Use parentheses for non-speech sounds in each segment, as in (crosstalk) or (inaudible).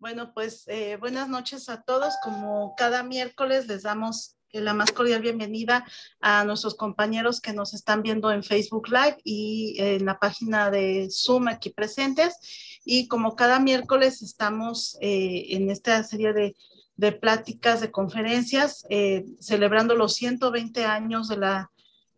Bueno, pues eh, buenas noches a todos. Como cada miércoles les damos eh, la más cordial bienvenida a nuestros compañeros que nos están viendo en Facebook Live y en la página de Zoom aquí presentes. Y como cada miércoles estamos eh, en esta serie de, pláticas, de conferencias, celebrando los 120 años de la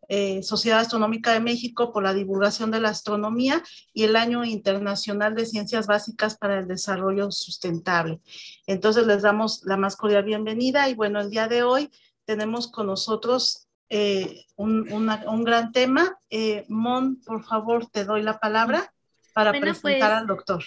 eh, Sociedad Astronómica de México por la divulgación de la astronomía y el Año Internacional de Ciencias Básicas para el Desarrollo Sustentable. Entonces les damos la más cordial bienvenida y bueno, el día de hoy tenemos con nosotros eh, un, gran tema. Eh, Mon, por favor, te doy la palabra para presentar pues, al doctor.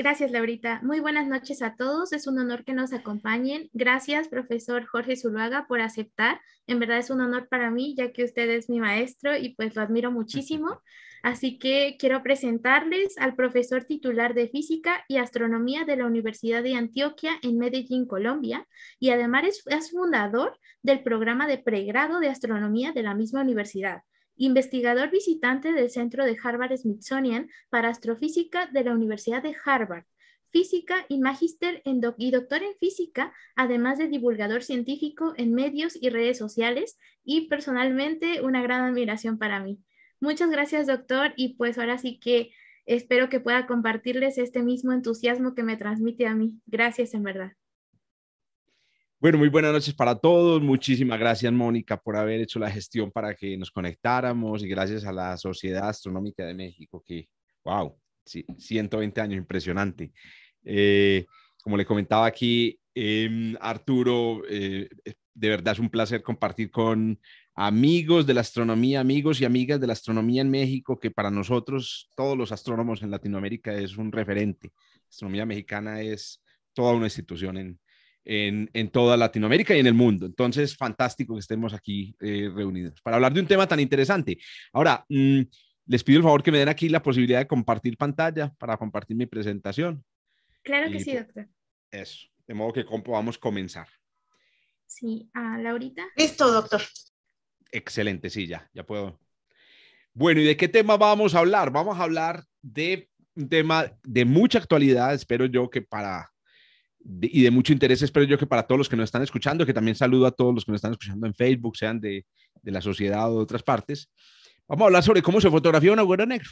Gracias, Laurita. Muy buenas noches a todos. Es un honor que nos acompañen. Gracias, profesor Jorge Zuluaga, por aceptar. En verdad es un honor para mí, ya que usted es mi maestro y pues lo admiro muchísimo. (laughs) Así que quiero presentarles al profesor titular de Física y Astronomía de la Universidad de Antioquia en Medellín, Colombia, y además es, es fundador del programa de pregrado de astronomía de la misma universidad investigador visitante del Centro de Harvard Smithsonian para Astrofísica de la Universidad de Harvard, física y magíster doc y doctor en física, además de divulgador científico en medios y redes sociales y personalmente una gran admiración para mí. Muchas gracias, doctor, y pues ahora sí que espero que pueda compartirles este mismo entusiasmo que me transmite a mí. Gracias, en verdad. Bueno, muy buenas noches para todos. Muchísimas gracias, Mónica, por haber hecho la gestión para que nos conectáramos y gracias a la Sociedad Astronómica de México, que, wow, sí, 120 años, impresionante. Eh, como le comentaba aquí, em, Arturo, eh, eh, de verdad es un placer compartir con amigos de la astronomía, amigos y amigas de la astronomía en México, que para nosotros, todos los astrónomos en Latinoamérica, es un referente. astronomía mexicana es toda una institución en, en, toda Latinoamérica y en el mundo. Entonces, fantástico que estemos aquí eh, reunidos para hablar de un tema tan interesante. Ahora, mm, les pido el favor que me den aquí la posibilidad de compartir pantalla para compartir mi presentación. Claro que sí, doctor. Eso, de modo que podamos comenzar. Sí, a ah, Laurita. Listo, doctor. Excelente, sí, ya, ya puedo. Bueno, ¿y de qué tema vamos a hablar? Vamos a hablar de un tema de mucha actualidad, espero yo que para y de mucho interés, espero yo que para todos los que nos están escuchando, que también saludo a todos los que nos están escuchando en Facebook, sean de, de la sociedad o de otras partes. Vamos a hablar sobre cómo se fotografía un agujero negro.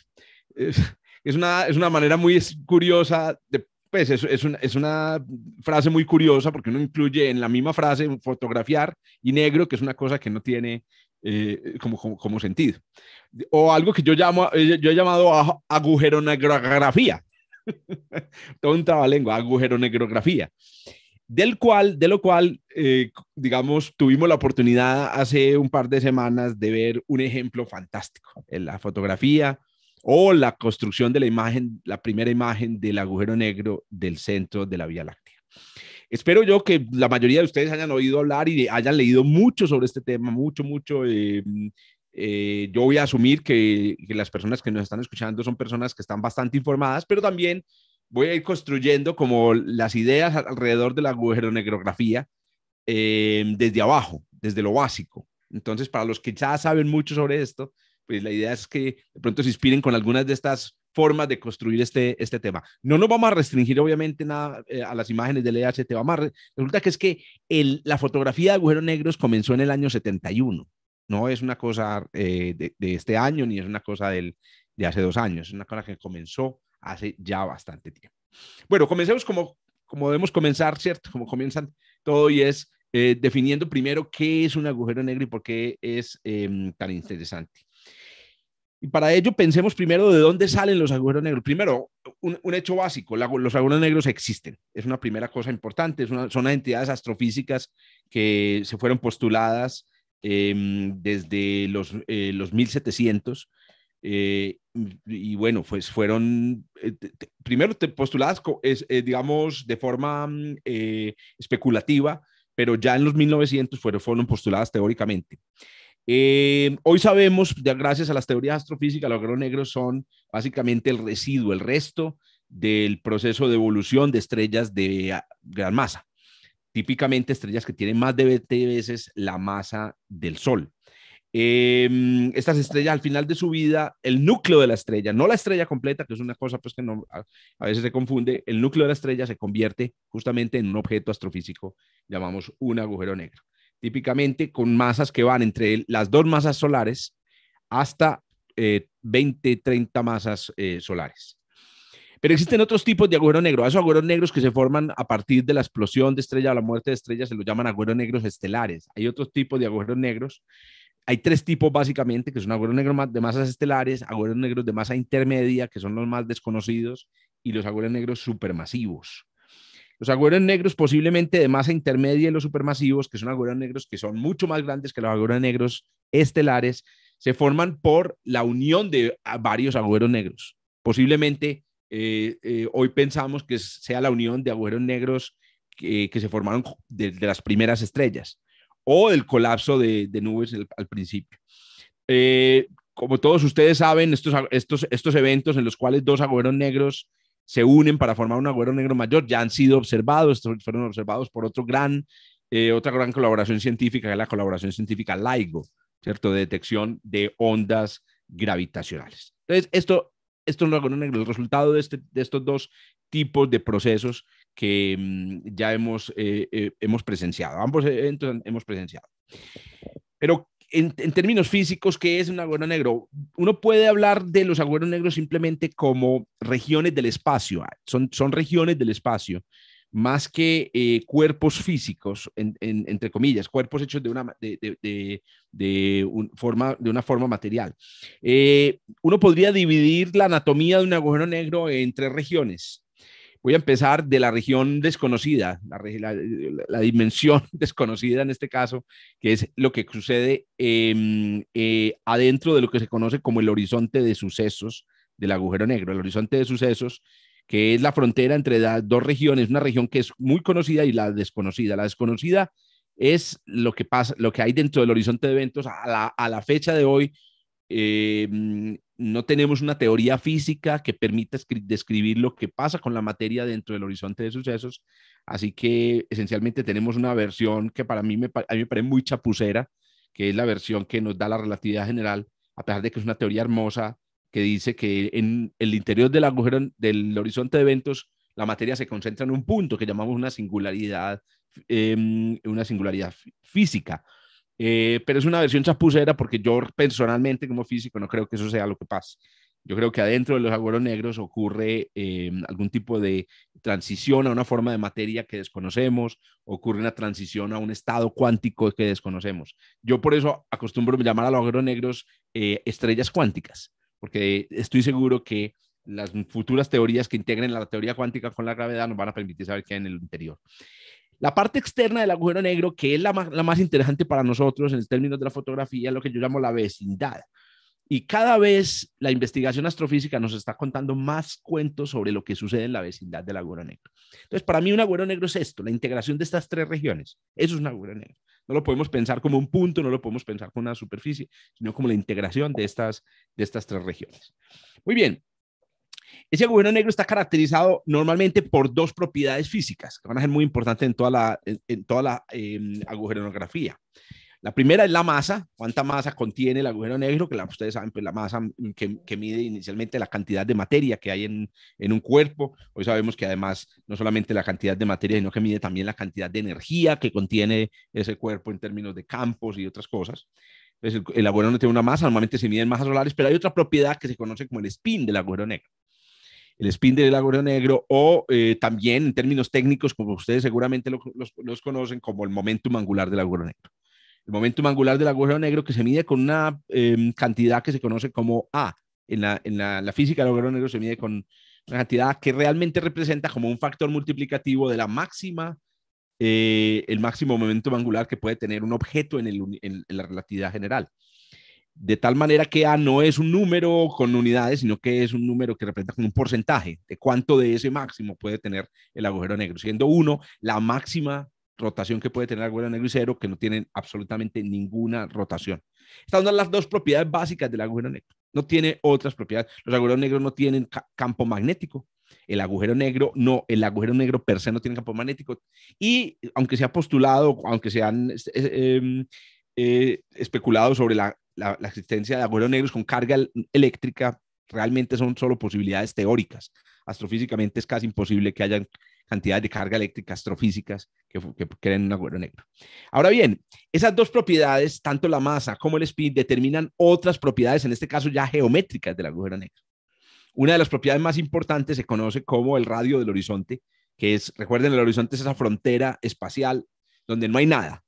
Es, es, una, es una manera muy curiosa, de, pues, es, es, una, es una frase muy curiosa porque uno incluye en la misma frase fotografiar y negro, que es una cosa que no tiene eh, como, como, sentido. O algo que yo, llamo, eh, yo he llamado agujero negrografía, (laughs) todo un negro negrografía. del cual, de lo cual, eh, digamos, tuvimos la oportunidad hace un par de semanas de ver un ejemplo fantástico en la fotografía o la construcción de la imagen, la primera imagen del agujero negro del centro de la Vía Láctea. Espero yo que la mayoría de ustedes hayan oído hablar y hayan leído mucho sobre este tema, mucho, mucho, eh, eh, yo voy a asumir que, las personas que nos están escuchando son personas que están bastante informadas, pero también voy a ir construyendo como las ideas alrededor de la agujero negrografía eh, desde abajo, desde lo básico. Entonces, para los que ya saben mucho sobre esto, pues la idea es que de pronto se inspiren con algunas de estas formas de construir este, este tema. No nos vamos a restringir, obviamente, nada eh, a las imágenes del EHT. resulta que es que la fotografía de agujeros negros comenzó en el año 71 no es una cosa eh, de, este año ni es una cosa de hace dos años, es una cosa que comenzó hace ya bastante tiempo. Bueno, comencemos como, como debemos comenzar, ¿cierto? Como comienzan todo y es eh, definiendo primero qué es un agujero negro y por qué es em, tan interesante. Y para ello pensemos primero de dónde salen los agujeros negros. Primero, un, hecho básico, los agujeros negros existen. Es una primera cosa importante, es son entidades astrofísicas que se fueron postuladas Em, desde los, eh, los 1700. Eh, y bueno, pues fueron eh, primero te postuladas, es, digamos, de forma mm, especulativa, pero ya en los 1900 fueron, fueron postuladas teóricamente. hoy sabemos, ya gracias a las teorías astrofísicas, los agujeros negros son básicamente el residuo, el resto del proceso de evolución de estrellas de gran masa típicamente estrellas que tienen más de 20 veces la masa del Sol. Em, estas estrellas al final de su vida, el núcleo de la estrella, no la estrella completa, que es una cosa pues que no, a, veces se confunde, el núcleo de la estrella se convierte justamente en un objeto astrofísico, llamamos un agujero negro, típicamente con masas que van entre las dos masas solares hasta 20, eh, 30 masas eh, solares. Pero existen otros tipos de agujeros negros, esos agujeros negros que se forman a partir de la explosión de estrella o la muerte de estrellas se los llaman agujeros negros estelares. Hay otros tipos de agujeros negros. Hay tres tipos básicamente, que son agujeros negros de masas estelares, agujeros negros de masa intermedia, que son los más desconocidos, y los agujeros negros supermasivos. Los agujeros negros posiblemente de masa intermedia y los supermasivos, que son agujeros negros que son mucho más grandes que los agujeros negros estelares, se forman por la unión de varios agujeros negros. Posiblemente eh, eh, hoy pensamos que sea la unión de agujeros negros que, se formaron de, las primeras estrellas o el colapso de, nubes al principio. Eh, como todos ustedes saben, estos, estos, estos eventos en los cuales dos agujeros negros se unen para formar un agujero negro mayor ya han sido observados, fueron observados por otro gran, otra gran colaboración científica, que es la colaboración científica LIGO, ¿cierto? De detección de ondas gravitacionales. Entonces, esto esto lo negro. el resultado este, de, estos dos tipos de procesos que mm, ya hemos, eh, eh, hemos presenciado, ambos eventos hemos presenciado. Pero en, términos físicos, ¿qué es un agujero negro? Uno puede hablar de los agujeros negros simplemente como regiones del espacio, son, son regiones del espacio más que eh, cuerpos físicos, entre comillas, cuerpos hechos de una, de, forma, de una forma material. Eh, uno podría dividir la anatomía de un agujero negro en tres regiones. Voy a empezar de la región desconocida, la, dimensión (laughs) desconocida en este caso, que es lo que sucede em, eh, adentro de lo que se conoce como el horizonte de sucesos del agujero negro. El horizonte de sucesos que es la frontera entre dos regiones, una región que es muy conocida y la desconocida. La desconocida es lo que pasa, lo que hay dentro del horizonte de eventos a la, fecha de hoy. Eh, no tenemos una teoría física que permita describir lo que pasa con la materia dentro del horizonte de sucesos, así que esencialmente tenemos una versión que para mí me, mí me parece muy chapucera, que es la versión que nos da la relatividad general, a pesar de que es una teoría hermosa, que dice que en el interior del agujero del horizonte de eventos la materia se concentra en un punto que llamamos una singularidad, em, una singularidad física. Eh, pero es una versión chapucera porque yo personalmente como físico no creo que eso sea lo que pasa. Yo creo que adentro de los agujeros negros ocurre em, algún tipo de transición a una forma de materia que desconocemos, ocurre una transición a un estado cuántico que desconocemos. Yo por eso acostumbro llamar a los agujeros negros eh, estrellas cuánticas porque estoy seguro que las futuras teorías que integren la teoría cuántica con la gravedad nos van a permitir saber qué hay en el interior. La parte externa del agujero negro, que es la más, interesante para nosotros en términos de la fotografía, es lo que yo llamo la vecindad. Y cada vez la investigación astrofísica nos está contando más cuentos sobre lo que sucede en la vecindad del agujero negro. Entonces, para mí un agujero negro es esto, la integración de estas tres regiones. Eso es un agujero negro no lo podemos pensar como un punto, no lo podemos pensar como una superficie, sino como la integración de estas, de estas tres regiones. Muy bien. Ese agujero negro está caracterizado normalmente por dos propiedades físicas que van a ser muy importantes en toda la, en, toda la em, agujeronografía. La primera es la masa, cuánta masa contiene el agujero negro, que ustedes saben, pues la masa que, mide inicialmente la cantidad de materia que hay en, un cuerpo. Hoy sabemos que además no solamente la cantidad de materia, sino que mide también la cantidad de energía que contiene ese cuerpo en términos de campos y otras cosas. Entonces, pues, el, agujero negro tiene una masa, normalmente se en masas solares, pero hay otra propiedad que se conoce como el spin del agujero negro el spin del agujero negro o eh, también en términos técnicos, como ustedes seguramente los, conocen, como el momento angular del agujero negro el momento angular del agujero negro que se mide con una em, cantidad que se conoce como A. En la, física del agujero negro se mide con una cantidad que realmente representa como un factor multiplicativo de la máxima, eh, el máximo momento angular que puede tener un objeto en, la relatividad general. De tal manera que A no es un número con unidades, sino que es un número que representa como un porcentaje de cuánto de ese máximo puede tener el agujero negro, siendo 1 la máxima rotación que puede tener el agujero Negro y Cero, que no tienen absolutamente ninguna rotación. Estas son las dos propiedades básicas del agujero negro. No tiene otras propiedades. Los agujeros negros no tienen campo magnético. El agujero negro no, el agujero negro per se no tiene campo magnético. Y aunque se ha postulado, aunque se han em, eh, especulado sobre la, existencia de agujeros negros con carga eléctrica, realmente son solo posibilidades teóricas. Astrofísicamente es casi imposible que hayan cantidades de carga eléctrica astrofísicas que, que crean un agujero negro. Ahora bien, esas dos propiedades, tanto la masa como el spin, determinan otras propiedades, en este caso ya geométricas del agujero negro. Una de las propiedades más importantes se conoce como el radio del horizonte, que es, recuerden, el horizonte es esa frontera espacial donde no hay nada.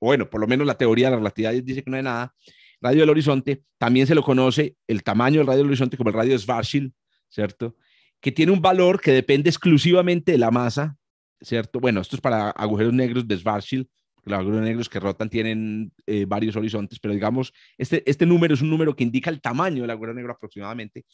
Bueno, por lo menos la teoría de la relatividad dice que no hay nada. Radio del horizonte, también se lo conoce el tamaño del radio del horizonte como el radio de Schwarzschild, ¿cierto? que tiene un valor que depende exclusivamente de la masa, ¿cierto? Bueno, esto es para agujeros negros de Schwarzschild, los agujeros negros que rotan tienen eh, varios horizontes, pero digamos, este, este número es un número que indica el tamaño del agujero negro aproximadamente,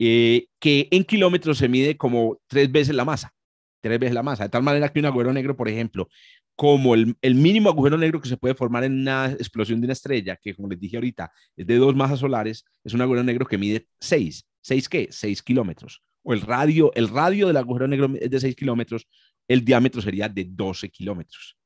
eh, que en kilómetros se mide como tres veces la masa, tres veces la masa, de tal manera que un agujero negro, por ejemplo, como el, el, mínimo agujero negro que se puede formar en una explosión de una estrella, que como les dije ahorita, es de dos masas solares, es un agujero negro que mide seis, seis qué, seis kilómetros o el radio, el radio del agujero negro es de 6 kilómetros, el diámetro sería de 12 kilómetros.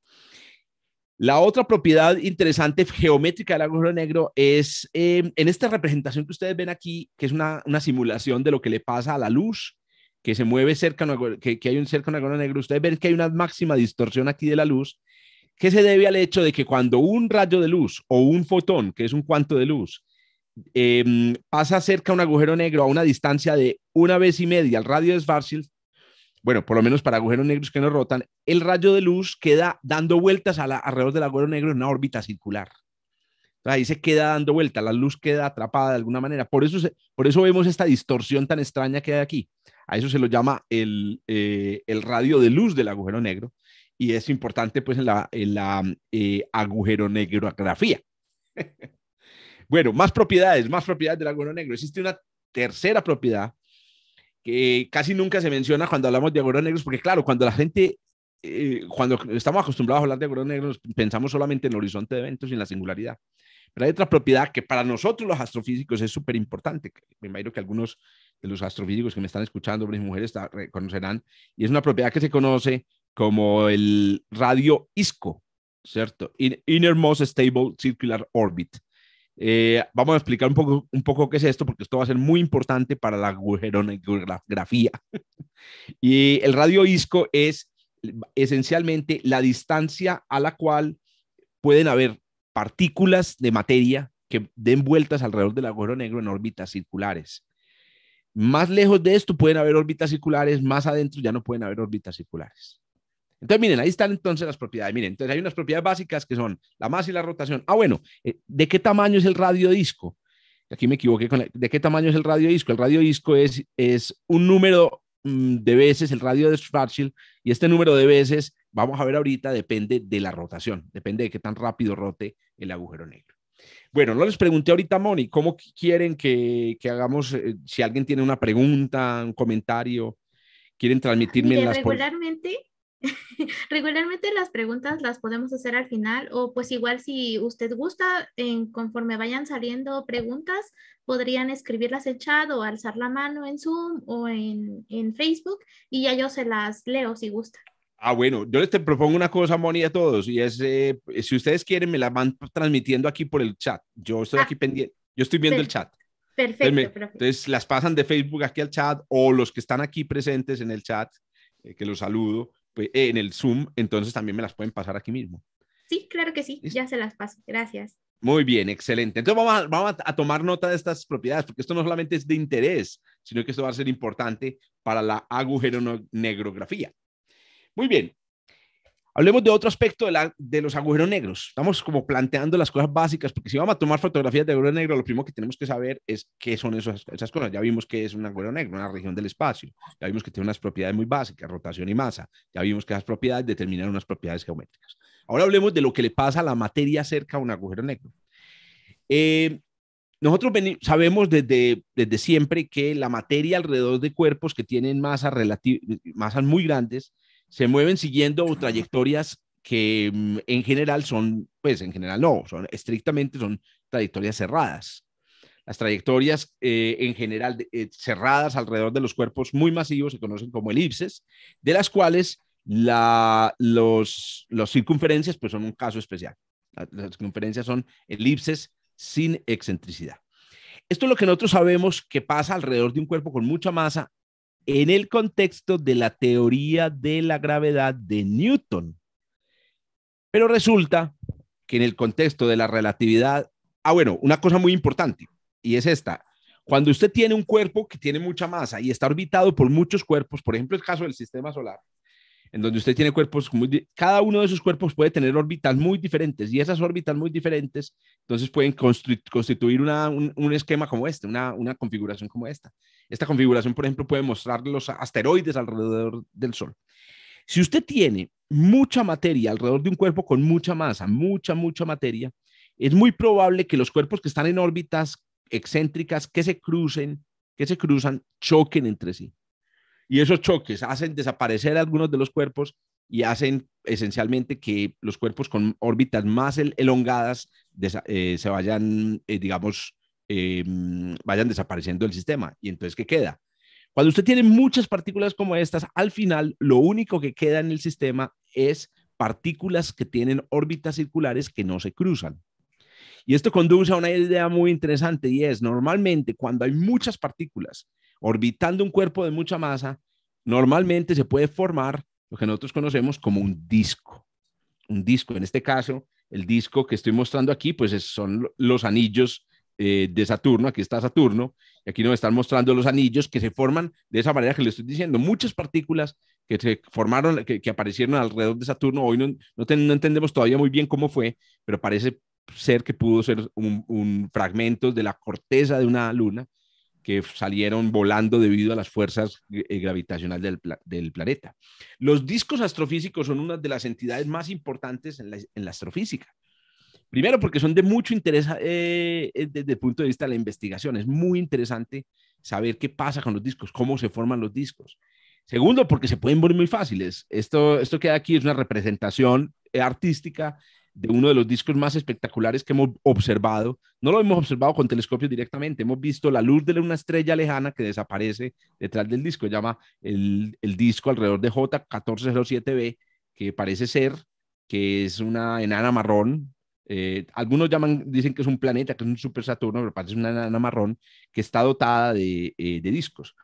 La otra propiedad interesante geométrica del agujero negro es em, en esta representación que ustedes ven aquí, que es una, simulación de lo que le pasa a la luz, que se mueve cerca, que, hay un cerca de un agujero negro. Ustedes ven que hay una máxima distorsión aquí de la luz, que se debe al hecho de que cuando un rayo de luz o un fotón, que es un cuanto de luz, Em, pasa cerca a un agujero negro a una distancia de una vez y media al radio de Schwarzschild, bueno, por lo menos para agujeros negros que no rotan, el rayo de luz queda dando vueltas a alrededor del agujero negro en una órbita circular. Entonces, ahí se queda dando vueltas, la luz queda atrapada de alguna manera. Por eso, por eso vemos esta distorsión tan extraña que hay aquí. A eso se lo llama el, eh, el radio de luz del agujero negro y es importante pues en la, en la eh, agujero (laughs) Bueno, más propiedades, más propiedades del agujero negro. Existe una tercera propiedad que casi nunca se menciona cuando hablamos de agujeros negros, porque claro, cuando la gente, eh, cuando estamos acostumbrados a hablar de agujeros negros, pensamos solamente en el horizonte de eventos y en la singularidad. Pero hay otra propiedad que para nosotros los astrofísicos es súper importante. Me imagino que algunos de los astrofísicos que me están escuchando, hombres y mujeres, conocerán. Y es una propiedad que se conoce como el radio ISCO, ¿cierto? Innermost Stable Circular Orbit. Eh, vamos a explicar un poco, un poco qué es esto, porque esto va a ser muy importante para la grafía. (laughs) y el radio isco es esencialmente la distancia a la cual pueden haber partículas de materia que den vueltas alrededor del agujero negro en órbitas circulares. Más lejos de esto pueden haber órbitas circulares, más adentro ya no pueden haber órbitas circulares. Entonces, miren, ahí están entonces las propiedades. Miren, entonces hay unas propiedades básicas que son la masa y la rotación. Ah, bueno, eh, ¿de qué tamaño es el radio disco? Aquí me equivoqué con ¿De qué tamaño es el radio disco? El radiodisco es, es un número mm, de veces el radio de Schwarzschild y este número de veces, vamos a ver ahorita, depende de la rotación, depende de qué tan rápido rote el agujero negro. Bueno, no les pregunté ahorita, Moni, ¿cómo quieren que, hagamos? Eh, si alguien tiene una pregunta, un comentario, quieren transmitirme las... Regularmente (laughs) Regularmente las preguntas las podemos hacer al final o pues igual si usted gusta, en, conforme vayan saliendo preguntas, podrían escribirlas en chat o alzar la mano en Zoom o en, Facebook y ya yo se las leo si gusta. Ah, bueno, yo les te propongo una cosa, Moni, a todos, y es, eh, si ustedes quieren, me la van transmitiendo aquí por el chat. Yo estoy ah. aquí pendiente, yo estoy viendo el chat. Perfecto, entonces, perfecto. entonces las pasan de Facebook aquí al chat o los que están aquí presentes en el chat, eh, que los saludo, pues, eh, en el Zoom, entonces también me las pueden pasar aquí mismo. Sí, claro que sí, ya se las paso. Gracias. Muy bien, excelente. Entonces vamos, a, tomar nota de estas propiedades, porque esto no solamente es de interés, sino que esto va a ser importante para la agujero Muy bien, Hablemos de otro aspecto de, los agujeros negros. Estamos como planteando las cosas básicas, porque si vamos a tomar fotografías de agujeros negros, lo primero que tenemos que saber es qué son esas, esas cosas. Ya vimos que es un agujero negro, una región del espacio. Ya vimos que tiene unas propiedades muy básicas, rotación y masa. Ya vimos que esas propiedades determinan unas propiedades geométricas. Ahora hablemos de lo que le pasa a la materia cerca a un agujero negro. Eh, nosotros sabemos desde, siempre que la materia alrededor de cuerpos que tienen masa masas muy grandes se mueven siguiendo trayectorias que mm, en general son, pues en general no, son estrictamente son trayectorias cerradas. Las trayectorias eh, en general eh, cerradas alrededor de los cuerpos muy masivos se conocen como elipses, de las cuales la, los, circunferencias pues son un caso especial. Las, las circunferencias son elipses sin excentricidad. Esto es lo que nosotros sabemos que pasa alrededor de un cuerpo con mucha masa en el contexto de la teoría de la gravedad de Newton. Pero resulta que en el contexto de la relatividad, ah bueno, una cosa muy importante, y es esta, cuando usted tiene un cuerpo que tiene mucha masa y está orbitado por muchos cuerpos, por ejemplo el caso del sistema solar, en donde usted tiene cuerpos, cada uno de esos cuerpos puede tener órbitas muy diferentes y esas órbitas muy diferentes, entonces pueden constituir un, esquema como este, una, una configuración como esta. Esta configuración, por ejemplo, puede mostrar los asteroides alrededor del Sol. Si usted tiene mucha materia alrededor de un cuerpo con mucha masa, mucha, mucha materia, es muy probable que los cuerpos que están en órbitas excéntricas, que se crucen, que se cruzan, choquen entre sí. Y esos choques hacen desaparecer algunos de los cuerpos y hacen esencialmente que los cuerpos con órbitas más elongadas eh, se vayan, eh, digamos, em, vayan desapareciendo del sistema. Y entonces, ¿qué queda? Cuando usted tiene muchas partículas como estas, al final lo único que queda en el sistema es partículas que tienen órbitas circulares que no se cruzan. Y esto conduce a una idea muy interesante y es, normalmente cuando hay muchas partículas orbitando un cuerpo de mucha masa, normalmente se puede formar lo que nosotros conocemos como un disco. Un disco, en este caso, el disco que estoy mostrando aquí, pues son los anillos eh, de Saturno, aquí está Saturno, y aquí nos están mostrando los anillos que se forman de esa manera que les estoy diciendo, muchas partículas que se formaron, que, aparecieron alrededor de Saturno, hoy no, entendemos todavía muy bien cómo fue, pero parece ser que pudo ser un fragmento de la corteza de una luna, que salieron volando debido a las fuerzas eh, eh, gravitacionales del, planeta. Los discos astrofísicos son una de las entidades más importantes en la, astrofísica. Primero, porque son de mucho interés eh, desde el punto de vista de la investigación. Es muy interesante saber qué pasa con los discos, cómo se forman los discos. Segundo, porque se pueden ver muy fáciles. Esto, esto que hay aquí es una representación artística de uno de los discos más espectaculares que hemos observado. No lo hemos observado con telescopios directamente, hemos visto la luz de una estrella lejana que desaparece detrás del disco. llama el, disco alrededor de J1407b, que parece ser que es una enana marrón. Eh, algunos llaman, dicen que es un planeta, que es un super Saturno, pero parece una enana marrón que está dotada de, eh, de discos.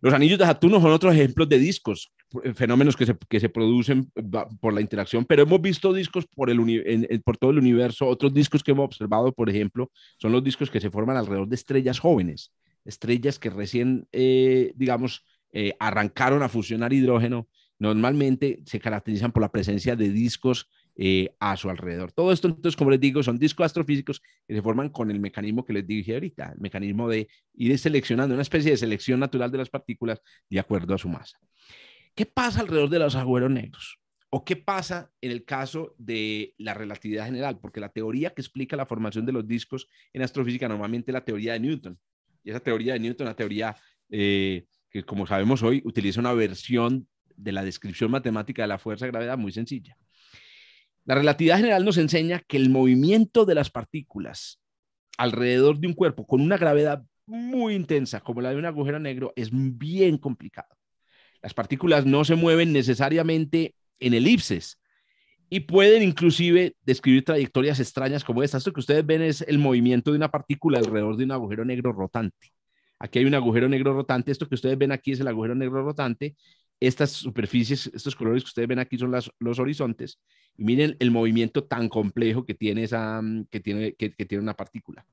Los anillos de Saturno son otros ejemplos de discos. Eh, fenómenos que se, que se producen eh, por la interacción, pero hemos visto discos por, el por todo el universo. Otros discos que hemos observado, por ejemplo, son los discos que se forman alrededor de estrellas jóvenes, estrellas que recién, eh, digamos, arrancaron a fusionar hidrógeno. Normalmente se caracterizan por la presencia de discos a su alrededor. Todo esto, entonces, como les digo, son discos astrofísicos que se forman con el mecanismo que les dije ahorita, el mecanismo de ir seleccionando, una especie de selección natural de las partículas de acuerdo a su masa. ¿Qué pasa alrededor de los agujeros negros? ¿O qué pasa en el caso de la relatividad general? Porque la teoría que explica la formación de los discos en astrofísica normalmente es la teoría de Newton. Y esa teoría de Newton, la teoría eh, que como sabemos hoy, utiliza una versión de la descripción matemática de la fuerza de gravedad muy sencilla. La relatividad general nos enseña que el movimiento de las partículas alrededor de un cuerpo con una gravedad muy intensa como la de un agujero negro es bien complicado. Las partículas no se mueven necesariamente en elipses y pueden inclusive describir trayectorias extrañas como esta. Esto que ustedes ven es el movimiento de una partícula alrededor de un agujero negro rotante. Aquí hay un agujero negro rotante. Esto que ustedes ven aquí es el agujero negro rotante. Estas superficies, estos colores que ustedes ven aquí son las, los horizontes. Y miren el movimiento tan complejo que tiene, esa, mm, que tiene, que tiene una partícula.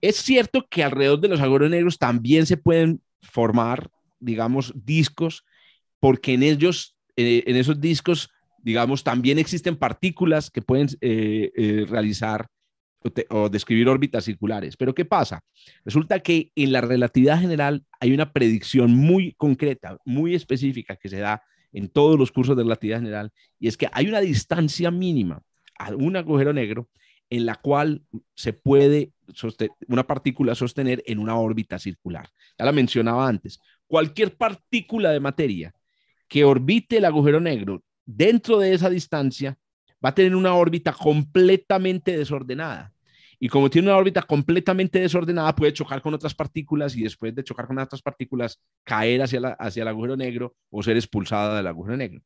Es cierto que alrededor de los agujeros negros también se pueden formar, digamos, discos porque en ellos, eh, en esos discos, digamos, también existen partículas que pueden eh, eh, realizar o, o, describir órbitas circulares. Pero ¿qué pasa? Resulta que en la relatividad general hay una predicción muy concreta, muy específica que se da en todos los cursos de relatividad general, y es que hay una distancia mínima a un agujero negro en la cual se puede una partícula sostener en una órbita circular. Ya la mencionaba antes. Cualquier partícula de materia que orbite el agujero negro dentro de esa distancia va a tener una órbita completamente desordenada. Y como tiene una órbita completamente desordenada, puede chocar con otras partículas y después de chocar con otras partículas, caer hacia, hacia el agujero negro o ser expulsada del agujero negro.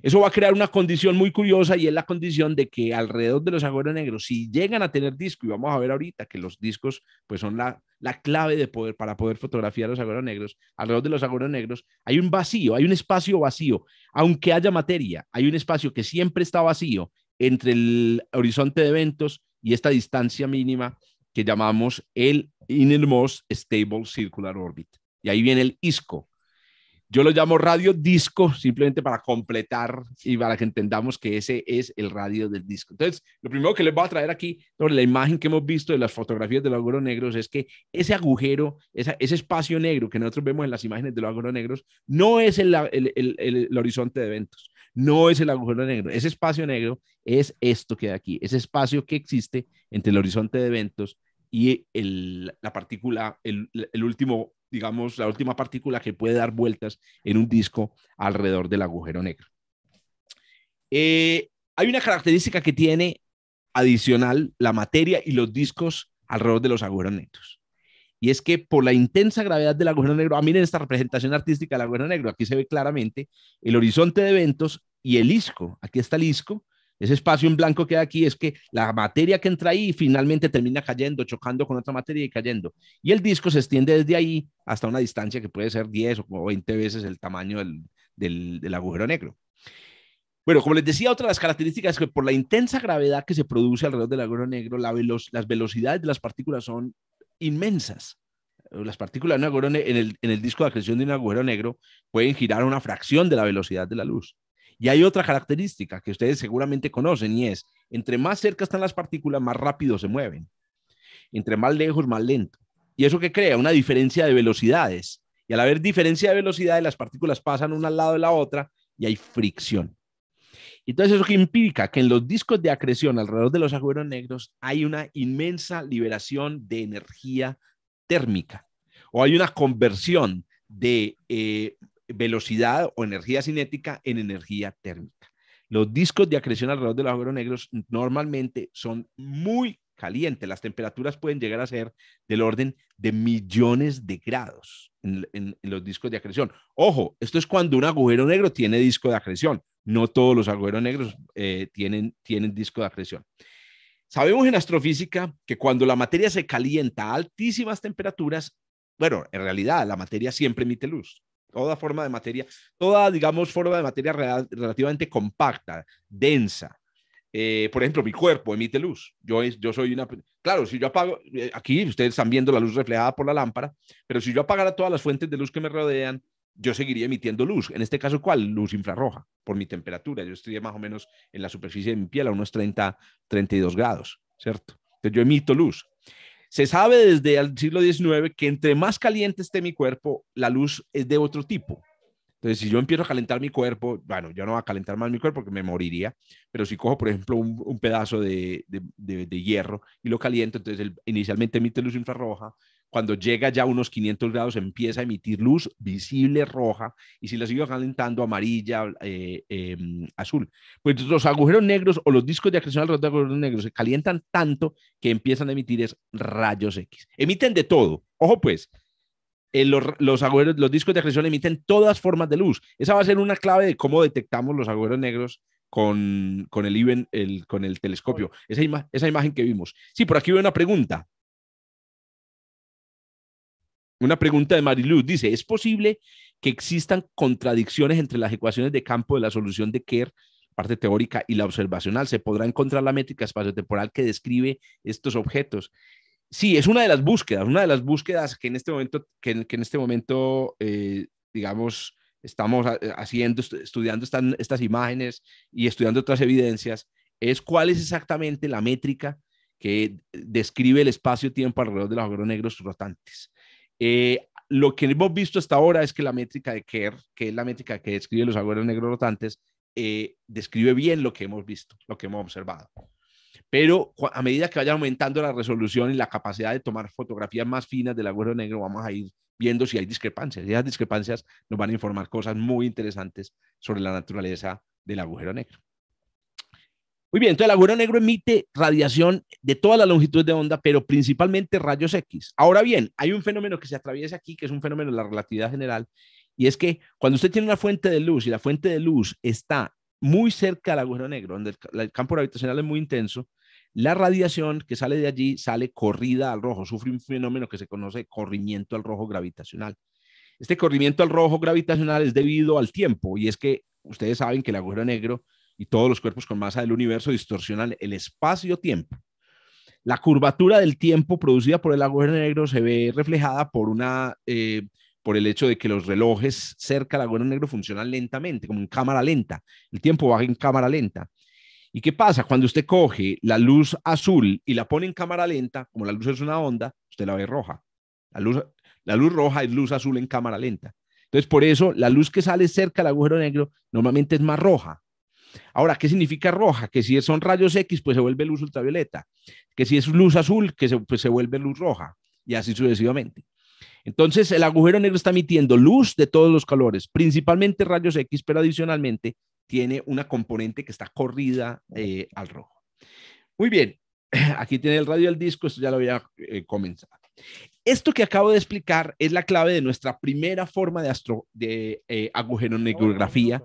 Eso va a crear una condición muy curiosa y es la condición de que alrededor de los agujeros negros, si llegan a tener disco, y vamos a ver ahorita que los discos pues son la, la clave de poder, para poder fotografiar los agujeros negros, alrededor de los agujeros negros hay un vacío, hay un espacio vacío. Aunque haya materia, hay un espacio que siempre está vacío entre el horizonte de eventos y esta distancia mínima que llamamos el Innermost Stable Circular Orbit. Y ahí viene el ISCO. Yo lo llamo radio disco simplemente para completar y para que entendamos que ese es el radio del disco. Entonces, lo primero que les voy a traer aquí sobre la imagen que hemos visto de las fotografías de los agujeros negros es que ese agujero, ese espacio negro que nosotros vemos en las imágenes de los agujeros negros, no es el horizonte de eventos no es el agujero negro. Ese espacio negro es esto que hay aquí, ese espacio que existe entre el horizonte de eventos y la partícula, el, último, digamos, la última partícula que puede dar vueltas en un disco alrededor del agujero negro. Eh, hay una característica que tiene adicional la materia y los discos alrededor de los agujeros negros y es que por la intensa gravedad del agujero negro, ah, miren esta representación artística del agujero negro, aquí se ve claramente el horizonte de eventos y el disco aquí está el disco ese espacio en blanco que hay aquí es que la materia que entra ahí finalmente termina cayendo, chocando con otra materia y cayendo. Y el disco se extiende desde ahí hasta una distancia que puede ser 10 o 20 veces el tamaño del, del, agujero negro. Bueno, como les decía, otra de las características es que por la intensa gravedad que se produce alrededor del agujero negro, las velocidades de las partículas son inmensas. Las partículas en el, disco de acreción de un agujero negro pueden girar a una fracción de la velocidad de la luz. Y hay otra característica que ustedes seguramente conocen y es, entre más cerca están las partículas, más rápido se mueven. Entre más lejos, más lento. ¿Y eso que crea? Una diferencia de velocidades. Y al haber diferencia de velocidades, las partículas pasan una al lado de la otra y hay fricción. Entonces eso implica que en los discos de acreción alrededor de los agujeros negros hay una inmensa liberación de energía térmica o hay una conversión de eh, velocidad o energía cinética en energía térmica. Los discos de acreción alrededor de los agujeros negros normalmente son muy calientes. Las temperaturas pueden llegar a ser del orden de millones de grados en los discos de acreción. Ojo, esto es cuando un agujero negro tiene disco de acreción. No todos los agujeros negros eh, tienen, disco de acreción. Sabemos en astrofísica que cuando la materia se calienta a altísimas temperaturas, bueno, en realidad la materia siempre emite luz. Toda forma de materia, toda, digamos, forma de materia relativamente compacta, densa. Eh, por ejemplo, mi cuerpo emite luz. Yo, yo soy una... Claro, si yo apago, eh, aquí ustedes están viendo la luz reflejada por la lámpara, pero si yo apagara todas las fuentes de luz que me rodean, yo seguiría emitiendo luz. En este caso, ¿cuál? Luz infrarroja, por mi temperatura. Yo estoy más o menos en la superficie de mi piel a unos 30, 32 grados, ¿cierto? Entonces yo emito luz. Se sabe desde el siglo XIX que entre más caliente esté mi cuerpo, la luz es de otro tipo. Entonces, si yo empiezo a calentar mi cuerpo, bueno, yo no va a calentar más mi cuerpo porque me moriría, pero si cojo, por ejemplo, un, pedazo de, hierro y lo caliento, entonces inicialmente emite luz infrarroja, cuando llega ya a unos 500 grados empieza a emitir luz visible roja y si la sigue calentando amarilla, eh, em, azul. Pues los agujeros negros o los discos de acreción alrededor de agujeros negros se calientan tanto que empiezan a emitir rayos X. Emiten de todo. Ojo pues, eh, los, discos de acreción emiten todas formas de luz. Esa va a ser una clave de cómo detectamos los agujeros negros con, e el, telescopio. Esa, esa imagen que vimos. Sí, por aquí veo una pregunta. Una pregunta de Marilu dice, ¿es posible que existan contradicciones entre las ecuaciones de campo de la solución de Kerr, parte teórica y la observacional? ¿Se podrá encontrar la métrica espaciotemporal que describe estos objetos? Sí, es una de las búsquedas, una de las búsquedas que en este momento, que, en este momento eh, digamos, estamos eh, haciendo, estudiando estas, estas imágenes y estudiando otras evidencias, es cuál es exactamente la métrica que describe el espacio-tiempo alrededor de los agujeros negros rotantes. Eh, lo que hemos visto hasta ahora es que la métrica de Kerr, que es la métrica que describe los agujeros negros rotantes, eh, describe bien lo que hemos visto, lo que hemos observado. Pero a medida que vaya aumentando la resolución y la capacidad de tomar fotografías más finas del agujero negro, vamos a ir viendo si hay discrepancias. Y esas discrepancias nos van a informar cosas muy interesantes sobre la naturaleza del agujero negro. Muy bien, entonces el agujero negro emite radiación de toda la longitud de onda, pero principalmente rayos X. Ahora bien, hay un fenómeno que se atraviesa aquí, que es un fenómeno de la relatividad general, y es que cuando usted tiene una fuente de luz y la fuente de luz está muy cerca del agujero negro, donde el, campo gravitacional es muy intenso, la radiación que sale de allí sale corrida al rojo, sufre un fenómeno que se conoce corrimiento al rojo gravitacional. Este corrimiento al rojo gravitacional es debido al tiempo y es que ustedes saben que el agujero negro y todos los cuerpos con masa del universo distorsionan el espacio-tiempo. La curvatura del tiempo producida por el agujero negro se ve reflejada por, una, eh, por el hecho de que los relojes cerca del agujero negro funcionan lentamente, como en cámara lenta. El tiempo va en cámara lenta. ¿Y qué pasa? Cuando usted coge la luz azul y la pone en cámara lenta, como la luz es una onda, usted la ve roja. La luz, la luz roja es luz azul en cámara lenta. Entonces, por eso, la luz que sale cerca del agujero negro normalmente es más roja. Ahora, ¿qué significa roja? Que si son rayos X, pues se vuelve luz ultravioleta. Que si es luz azul, que se, pues se vuelve luz roja. Y así sucesivamente. Entonces, el agujero negro está emitiendo luz de todos los colores, principalmente rayos X, pero adicionalmente tiene una componente que está corrida eh, al rojo. Muy bien, (clears throat) aquí tiene el radio del disco, esto ya lo había eh, comenzado. Esto que acabo de explicar es la clave de nuestra primera forma de, astro, de eh, agujero negrografía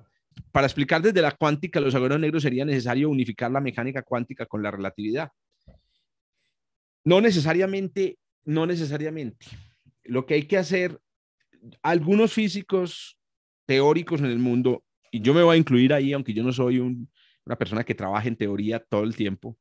para explicar desde la cuántica los agujeros negros sería necesario unificar la mecánica cuántica con la relatividad. No necesariamente, no necesariamente. Lo que hay que hacer, algunos físicos teóricos en el mundo, y yo me voy a incluir ahí, aunque yo no soy una persona que trabaja en teoría todo el tiempo,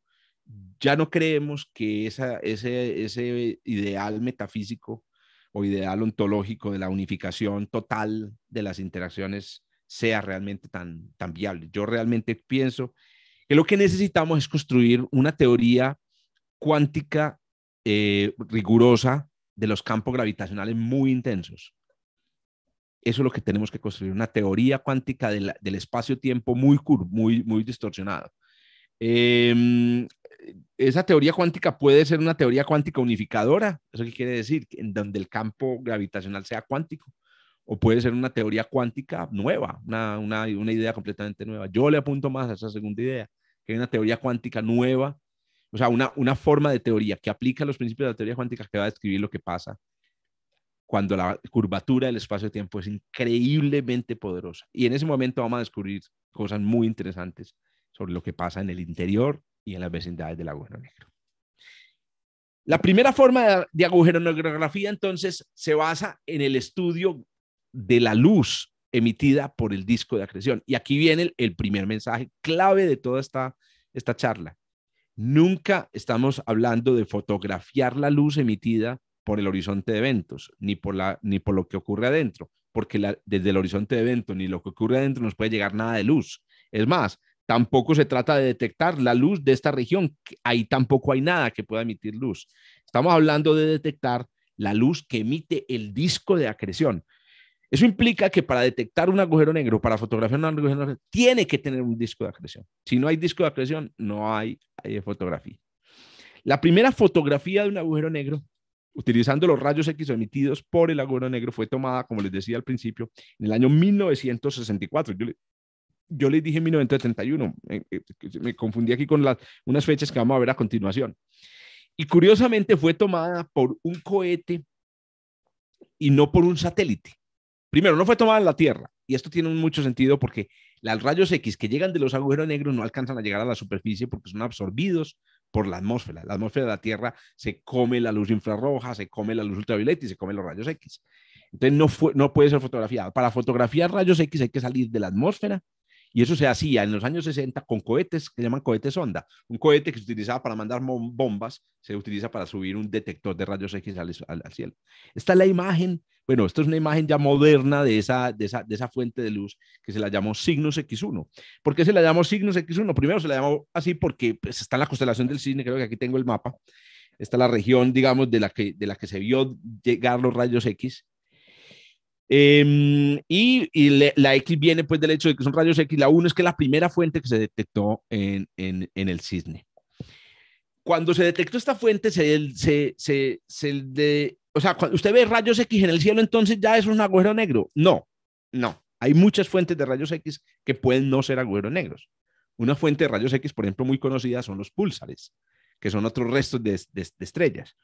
ya no creemos que ese, ese ideal metafísico o ideal ontológico de la unificación total de las interacciones sea realmente tan, tan viable. Yo realmente pienso que lo que necesitamos es construir una teoría cuántica eh, rigurosa de los campos gravitacionales muy intensos. Eso es lo que tenemos que construir, una teoría cuántica del espacio-tiempo muy, muy, muy distorsionado. Em, esa teoría cuántica puede ser una teoría cuántica unificadora, eso qué quiere decir, en donde el campo gravitacional sea cuántico o puede ser una teoría cuántica nueva, una, idea completamente nueva. Yo le apunto más a esa segunda idea, que hay una teoría cuántica nueva, o sea, una, una forma de teoría que aplica los principios de la teoría cuántica que va a describir lo que pasa cuando la curvatura del espacio-tiempo es increíblemente poderosa. Y en ese momento vamos a descubrir cosas muy interesantes sobre lo que pasa en el interior y en las vecindades del agujero negro. La primera forma de, de agujero negrografía entonces se basa en el estudio de la luz emitida por el disco de acreción. Y aquí viene el, primer mensaje clave de toda esta, charla. Nunca estamos hablando de fotografiar la luz emitida por el horizonte de eventos, ni por, ni por lo que ocurre adentro, porque desde el horizonte de eventos ni lo que ocurre adentro nos puede llegar nada de luz. Es más, tampoco se trata de detectar la luz de esta región, ahí tampoco hay nada que pueda emitir luz. Estamos hablando de detectar la luz que emite el disco de acreción. Eso implica que para detectar un agujero negro, para fotografiar un agujero negro, tiene que tener un disco de acreción. Si no hay disco de acreción, no hay, fotografía. La primera fotografía de un agujero negro, utilizando los rayos X emitidos por el agujero negro, fue tomada, como les decía al principio, en el año 1964. Yo, le, les dije 1971, eh, me, confundí aquí con las, unas fechas que vamos a ver a continuación. Y curiosamente fue tomada por un cohete y no por un satélite. Primero, no fue tomada en la Tierra, y esto tiene mucho sentido porque los rayos X que llegan de los agujeros negros no alcanzan a llegar a la superficie porque son absorbidos por la atmósfera. La atmósfera de la Tierra se come la luz infrarroja, se come la luz ultravioleta y se come los rayos X. Entonces no, no puede ser fotografiado. Para fotografiar rayos X hay que salir de la atmósfera y eso se hacía en los años 60 con cohetes que llaman cohetes sonda. Un cohete que se utilizaba para mandar bombas, se utiliza para subir un detector de rayos X al, cielo. Esta es la imagen, bueno, esta es una imagen ya moderna de esa, de esa, fuente de luz que se la llamó Signos X1. ¿Por qué se la llamó Signos X1? Primero se la llamó así porque pues, está en la constelación del cisne, creo que aquí tengo el mapa. Está la región, digamos, de la que, de la que se vio llegar los rayos X Em, y, la X viene pues del hecho de que son rayos X. La 1 es que la primera fuente que se detectó en, el cisne. Cuando se detectó esta fuente, se, o sea, cuando usted ve rayos X en el cielo, entonces ya es un agujero negro. No, no. Hay muchas fuentes de rayos X que pueden no ser agujeros negros. Una fuente de rayos X, por ejemplo, muy conocida son los púlsares, que son otros restos de, de estrellas.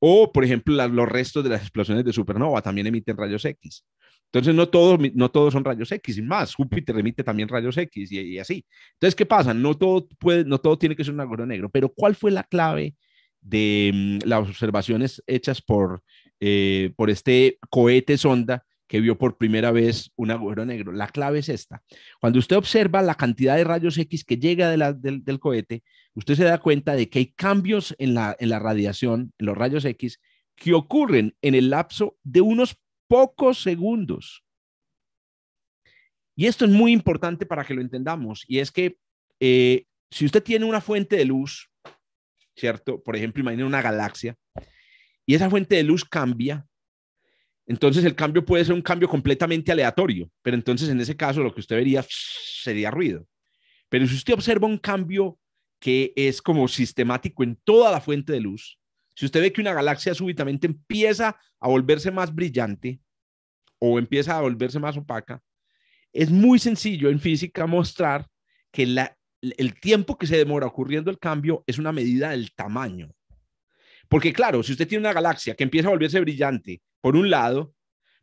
O, por ejemplo, los restos de las explosiones de supernova también emiten rayos X. Entonces, no todos, no todos son rayos X, y más, Júpiter emite también rayos X y, así. Entonces, ¿qué pasa? No todo, puede, no todo tiene que ser un agujero negro, pero ¿cuál fue la clave de mm, las observaciones hechas por, eh, por este cohete sonda que vio por primera vez un agujero negro. La clave es esta. Cuando usted observa la cantidad de rayos X que llega del cohete, usted se da cuenta de que hay cambios en la, en la radiación, en los rayos X, que ocurren en el lapso de unos pocos segundos. Y esto es muy importante para que lo entendamos, y es que eh, si usted tiene una fuente de luz, ¿cierto? Por ejemplo, imagina una galaxia, y esa fuente de luz cambia, entonces el cambio puede ser un cambio completamente aleatorio, pero entonces en ese caso lo que usted vería sería ruido. Pero si usted observa un cambio que es como sistemático en toda la fuente de luz, si usted ve que una galaxia súbitamente empieza a volverse más brillante o empieza a volverse más opaca, es muy sencillo en física mostrar que el tiempo que se demora ocurriendo el cambio es una medida del tamaño. Porque claro, si usted tiene una galaxia que empieza a volverse brillante por un lado,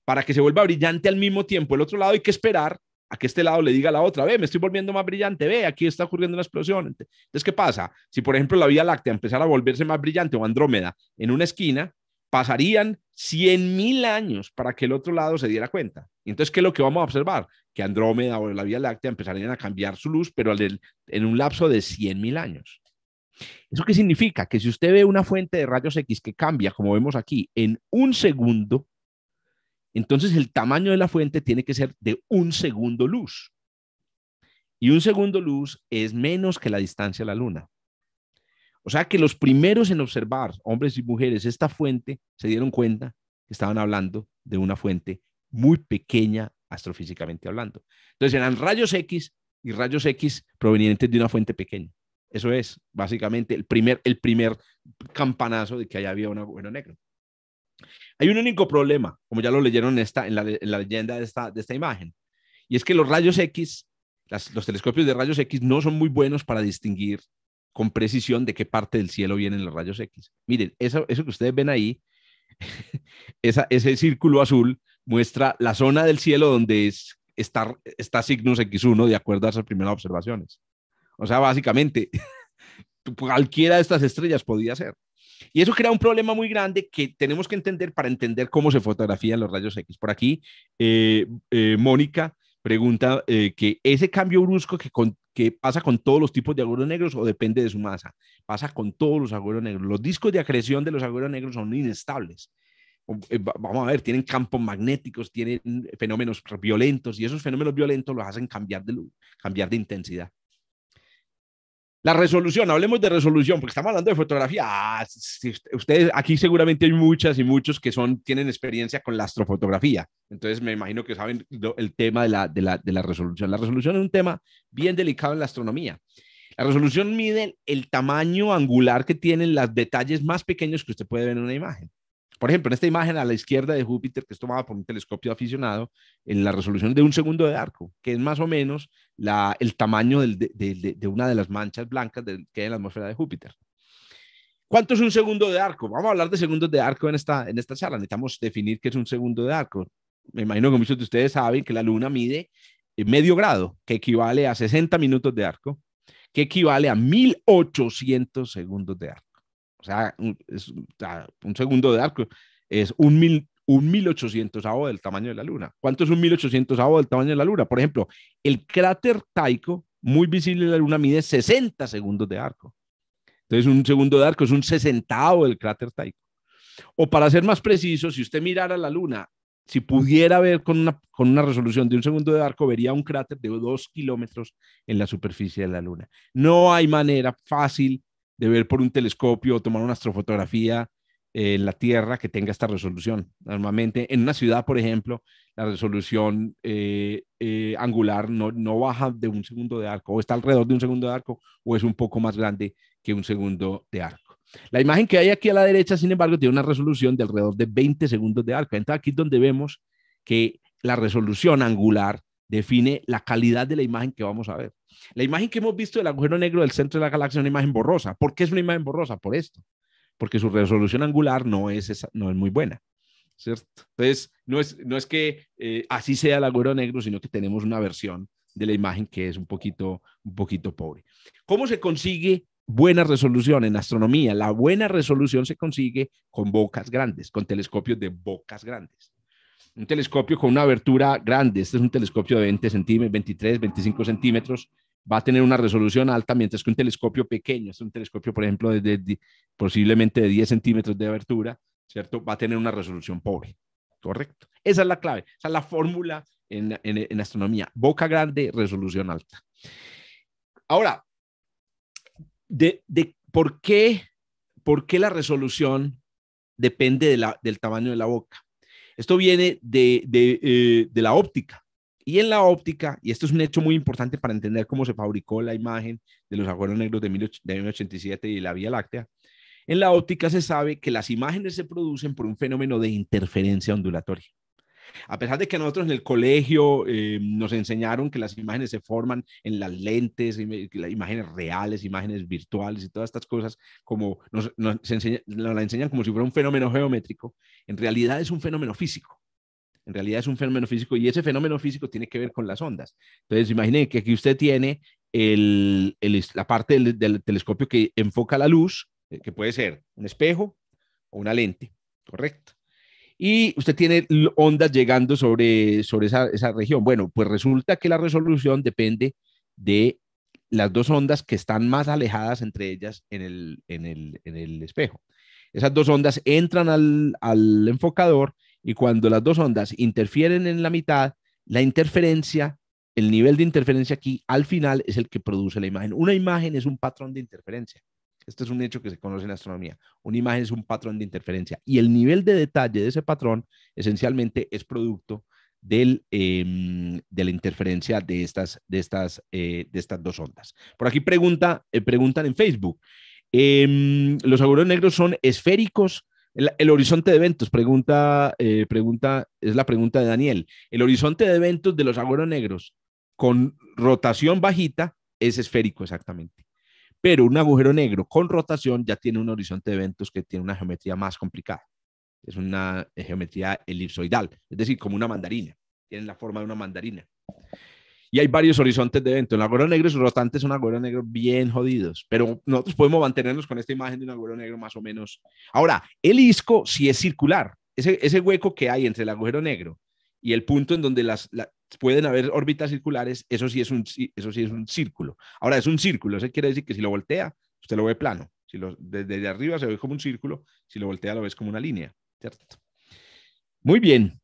para que se vuelva brillante al mismo tiempo el otro lado, hay que esperar a que este lado le diga a la otra, ve, me estoy volviendo más brillante, ve, aquí está ocurriendo una explosión. Entonces, ¿qué pasa? Si, por ejemplo, la Vía Láctea empezara a volverse más brillante o Andrómeda en una esquina, pasarían 100.000 años para que el otro lado se diera cuenta. entonces, ¿qué es lo que vamos a observar? Que Andrómeda o la Vía Láctea empezarían a cambiar su luz, pero en un lapso de 100.000 años. ¿Eso qué significa? Que si usted ve una fuente de rayos X que cambia, como vemos aquí, en un segundo, entonces el tamaño de la fuente tiene que ser de un segundo luz. Y un segundo luz es menos que la distancia a la luna. O sea que los primeros en observar, hombres y mujeres, esta fuente, se dieron cuenta que estaban hablando de una fuente muy pequeña astrofísicamente hablando. Entonces eran rayos X y rayos X provenientes de una fuente pequeña. Eso es básicamente el primer, el primer campanazo de que allá había un agujero negro. Hay un único problema, como ya lo leyeron en, en, la, leyenda de esta, imagen, y es que los rayos X, los telescopios de rayos X no son muy buenos para distinguir con precisión de qué parte del cielo vienen los rayos X. Miren, eso, eso que ustedes ven ahí, (laughs) ese círculo azul muestra la zona del cielo donde está, está Cygnus X1 de acuerdo a esas primeras observaciones. O sea, básicamente, (laughs) pues, cualquiera de estas estrellas podía ser. Y eso crea un problema muy grande que tenemos que entender para entender cómo se fotografían los rayos X. Por aquí, eh, eh, Mónica pregunta eh, que ese cambio brusco que, pasa con todos los tipos de agujeros negros o depende de su masa, pasa con todos los agujeros negros. Los discos de acreción de los agujeros negros son inestables. Vamos a ver, tienen campos magnéticos, tienen fenómenos violentos y esos fenómenos violentos los hacen cambiar de, cambiar de intensidad. La resolución, hablemos de resolución, porque estamos hablando de fotografía. Ah, ustedes, aquí seguramente hay muchas y muchos que son, tienen experiencia con la astrofotografía. Entonces me imagino que saben el tema de la, de la, de la resolución. La resolución es un tema bien delicado en la astronomía. La resolución mide el tamaño angular que tienen los detalles más pequeños que usted puede ver en una imagen. Por ejemplo, en esta imagen a la izquierda de Júpiter, que es tomada por un telescopio aficionado, en la resolución de un segundo de arco, que es más o menos la, el tamaño de, una de las manchas blancas que hay en la atmósfera de Júpiter. ¿Cuánto es un segundo de arco? Vamos a hablar de segundos de arco en esta, en esta sala. Necesitamos definir qué es un segundo de arco. Me imagino que muchos de ustedes saben que la Luna mide eh, medio grado, que equivale a 60 minutos de arco, que equivale a 1800 segundos de arco. O sea, un, segundo de arco es un mil, un 1800 del tamaño de la Luna. ¿Cuánto es un 1800 avo del tamaño de la Luna? Por ejemplo, el cráter Tycho, muy visible en la Luna, mide 60 segundos de arco. Entonces, un segundo de arco es un sesentavo del cráter Tycho. O para ser más preciso, si usted mirara la Luna, si pudiera ver con una, con una resolución de un segundo de arco, vería un cráter de dos kilómetros en la superficie de la Luna. No hay manera fácil de ver por un telescopio o tomar una astrofotografía eh, en la Tierra que tenga esta resolución. Normalmente en una ciudad, por ejemplo, la resolución eh, eh, angular no, no baja de un segundo de arco, o está alrededor de un segundo de arco, o es un poco más grande que un segundo de arco. La imagen que hay aquí a la derecha, sin embargo, tiene una resolución de alrededor de 20 segundos de arco. Entonces aquí es donde vemos que la resolución angular define la calidad de la imagen que vamos a ver. La imagen que hemos visto del agujero negro del centro de la galaxia es una imagen borrosa. ¿Por qué es una imagen borrosa? Por esto. Porque su resolución angular no es, no es muy buena. ¿cierto? Entonces, no es, no es que eh, así sea el agujero negro, sino que tenemos una versión de la imagen que es un poquito, un poquito pobre. ¿Cómo se consigue buena resolución en astronomía. La buena resolución se consigue con bocas grandes, con telescopios de bocas grandes. Un telescopio con una abertura grande, este es un telescopio de 20 centímetros, 23, 25 centímetros, va a tener una resolución alta, mientras que un telescopio pequeño, es un telescopio, por ejemplo, de, posiblemente de 10 centímetros de abertura, ¿cierto? Va a tener una resolución pobre. Correcto. Esa es la clave, esa es la fórmula en, en, astronomía. Boca grande, resolución alta. Ahora, de, por, qué, por la resolución depende de del tamaño de la boca. Esto viene de, eh, la óptica. Y en la óptica, y esto es un hecho muy importante para entender cómo se fabricó la imagen de los agujeros negros de 1987 y la Vía Láctea, en la óptica se sabe que las imágenes se producen por un fenómeno de interferencia ondulatoria. A pesar de que nosotros en el colegio eh, nos enseñaron que las imágenes se forman en las lentes, imágenes reales, imágenes virtuales y todas estas cosas, como nos, la enseñan como si fuera un fenómeno geométrico, en realidad es un fenómeno físico en realidad es un fenómeno físico y ese fenómeno físico tiene que ver con las ondas. Entonces, imaginen que aquí usted tiene el, la parte del, telescopio que enfoca la luz, eh, que puede ser un espejo o una lente, correcto. Y usted tiene ondas llegando sobre, esa, región. Bueno, pues resulta que la resolución depende de las dos ondas que están más alejadas entre ellas en el, espejo. Esas dos ondas entran al enfocador y cuando las dos ondas interfieren en la mitad, la interferencia, el nivel de interferencia aquí al final es el que produce la imagen. Una imagen es un patrón de interferencia. Este es un hecho que se conoce en astronomía. Una imagen es un patrón de interferencia y el nivel de detalle de ese patrón esencialmente es producto em, de la interferencia eh, de estas, dos ondas. Por aquí pregunta, eh, preguntan en Facebook, em, ¿los agujeros negros son esféricos el, horizonte de eventos, pregunta, eh, pregunta, es la pregunta de Daniel. El horizonte de eventos de los agujeros negros con rotación bajita es esférico exactamente. Pero un agujero negro con rotación ya tiene un horizonte de eventos que tiene una geometría más complicada. Es una geometría elipsoidal, es decir, como una mandarina. Tiene la forma de una mandarina y hay varios horizontes de evento. El agujero negro y rotante, rotantes son agujeros negro bien jodidos, pero nosotros podemos mantenernos con esta imagen de un agujero negro más o menos. Ahora, el disco sí es circular, ese, ese hueco que hay entre el agujero negro y el punto en donde las, pueden haber órbitas circulares, eso sí, es un, eso sí es un círculo. Ahora, es un círculo, eso quiere decir que si lo voltea, usted lo ve plano. Si lo, desde arriba se ve como un círculo, si lo voltea lo ves como una línea, ¿cierto? Muy bien.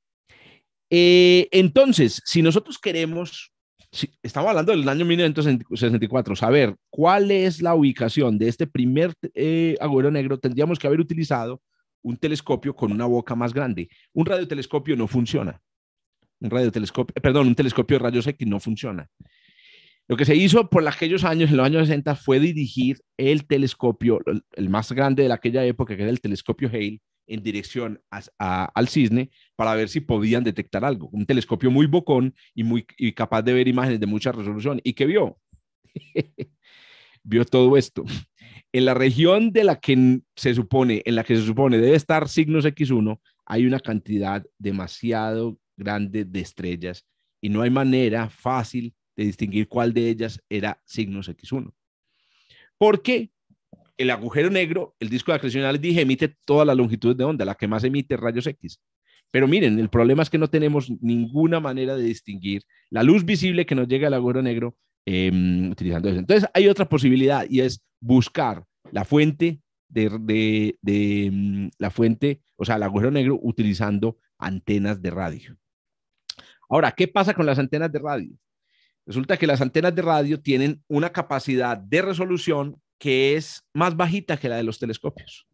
Eh, entonces, si nosotros queremos si, estamos hablando del año 1964, saber cuál es la ubicación de este primer agüero eh, agujero negro, tendríamos que haber utilizado un telescopio con una boca más grande. Un radiotelescopio no funciona. Un radiotelescopio, eh, perdón, un telescopio de rayos X no funciona. Lo que se hizo por aquellos años, en los años 60, fue dirigir el telescopio, el más grande de aquella época, que era el telescopio Hale, en dirección al cisne para ver si podían detectar algo. Un telescopio muy bocón y, muy, capaz de ver imágenes de mucha resolución. ¿Y qué vio? (laughs) vio todo esto. En la región de la que se supone, en la que se supone debe estar signos X1, hay una cantidad demasiado grande de estrellas y no hay manera fácil de distinguir cuál de ellas era signos X1. ¿Por qué? el agujero negro, el disco de les dije, emite toda la longitud de onda, la que más emite rayos X. Pero miren, el problema es que no tenemos ninguna manera de distinguir la luz visible que nos llega al agujero negro em, utilizando eso. Entonces, hay otra posibilidad y es buscar la fuente de, em, la fuente, o sea, el agujero negro utilizando antenas de radio. Ahora, ¿qué pasa con las antenas de radio? Resulta que las antenas de radio tienen una capacidad de resolución que es más bajita que la de los telescopios.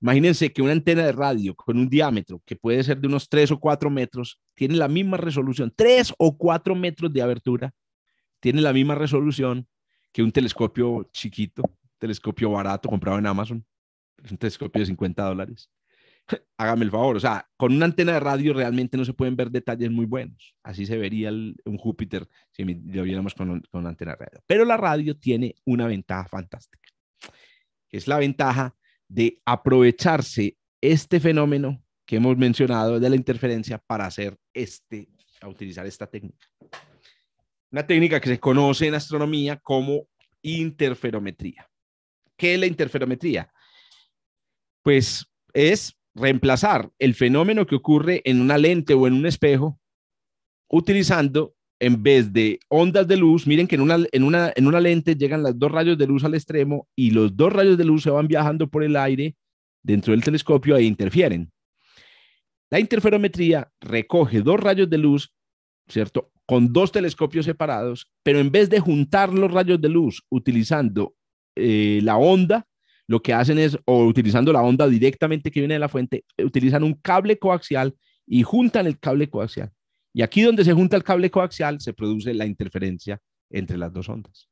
Imagínense que una antena de radio con un diámetro que puede ser de unos 3 o 4 metros tiene la misma resolución, 3 o 4 metros de abertura, tiene la misma resolución que un telescopio chiquito, telescopio barato comprado en Amazon, un telescopio de 50 dólares hágame el favor. O sea, con una antena de radio realmente no se pueden ver detalles muy buenos. Así se vería un Júpiter si lo viéramos con, con una antena de radio. Pero la radio tiene una ventaja fantástica, que es la ventaja de aprovecharse este fenómeno que hemos mencionado de la interferencia para hacer este, a utilizar esta técnica. Una técnica que se conoce en astronomía como interferometría. ¿Qué es la interferometría? Pues es reemplazar el fenómeno que ocurre en una lente o en un espejo utilizando en vez de ondas de luz, miren que en una, en, una, lente llegan los dos rayos de luz al extremo y los dos rayos de luz se van viajando por el aire dentro del telescopio e interfieren. La interferometría recoge dos rayos de luz, ¿cierto? Con dos telescopios separados, pero en vez de juntar los rayos de luz utilizando eh, la onda, lo que hacen es, o utilizando la onda directamente que viene de la fuente, eh, utilizan un cable coaxial y juntan el cable coaxial. Y aquí donde se junta el cable coaxial se produce la interferencia entre las dos ondas.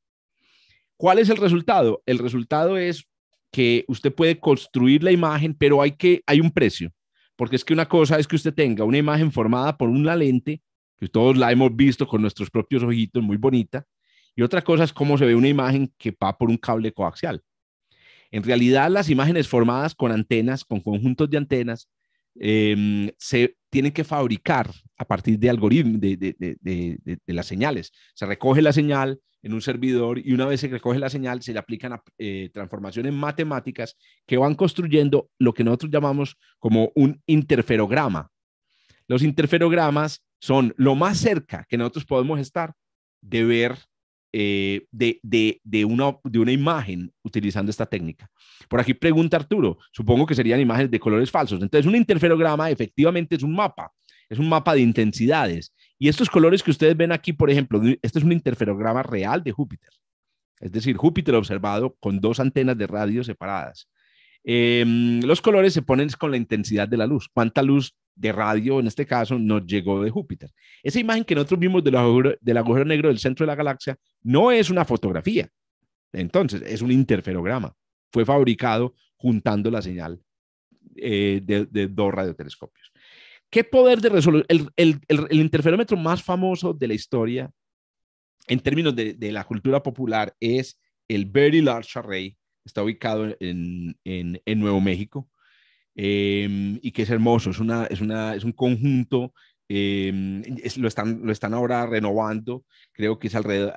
¿Cuál es el resultado? El resultado es que usted puede construir la imagen, pero hay que hay un precio, porque es que una cosa es que usted tenga una imagen formada por una lente, que todos la hemos visto con nuestros propios ojitos, muy bonita, y otra cosa es cómo se ve una imagen que va por un cable coaxial. En realidad, las imágenes formadas con antenas, con conjuntos de antenas, em, se tienen que fabricar a partir de algoritmos, de, las señales. Se recoge la señal en un servidor y una vez se recoge la señal, se le aplican eh, transformaciones matemáticas que van construyendo lo que nosotros llamamos como un interferograma. Los interferogramas son lo más cerca que nosotros podemos estar de ver eh, de, de, de, una, imagen utilizando esta técnica. Por aquí pregunta Arturo, supongo que serían imágenes de colores falsos. Entonces, un interferograma efectivamente es un mapa, es un mapa de intensidades. Y estos colores que ustedes ven aquí, por ejemplo, este es un interferograma real de Júpiter. Es decir, Júpiter observado con dos antenas de radio separadas. Em, los colores se ponen con la intensidad de la luz, cuánta luz de radio, en este caso, nos llegó de Júpiter. Esa imagen que nosotros vimos del agujero, negro del centro de la galaxia no es una fotografía. Entonces, es un interferograma. Fue fabricado juntando la señal eh, de, dos radiotelescopios. ¿Qué poder de resolución? El, interferómetro más famoso de la historia en términos de, la cultura popular es el Very Large Array. Está ubicado en Nuevo México. Em, y que es hermoso, es, una, es, una, es un conjunto, em, lo, están, lo están ahora renovando, creo que es alrededor,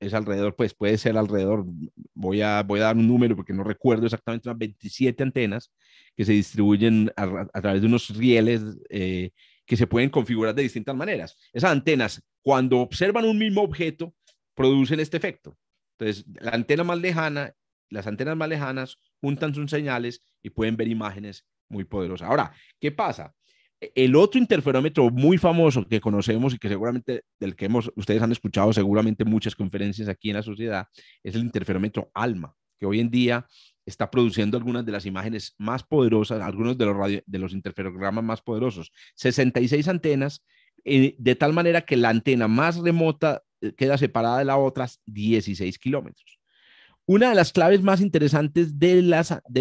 es, alrededor, pues puede ser alrededor, voy a, voy dar un número porque no recuerdo exactamente, unas 27 antenas que se distribuyen a, través de unos rieles. Eh, que se pueden configurar de distintas maneras. Esas antenas, cuando observan un mismo objeto, producen este efecto. Entonces, la antena más lejana, las antenas más lejanas juntan sus señales y pueden ver imágenes muy poderosas. Ahora, ¿qué pasa? E, el otro interferómetro muy famoso que conocemos y que seguramente del que hemos, ustedes han escuchado seguramente muchas conferencias aquí en la sociedad es el interferómetro ALMA, que hoy en día está produciendo algunas de las imágenes más poderosas, algunos de los, radio, de los interferogramas más poderosos. 66 antenas, eh, de tal manera que la antena más remota eh, queda separada de las otras 16 kilómetros. Una de las claves más interesantes de,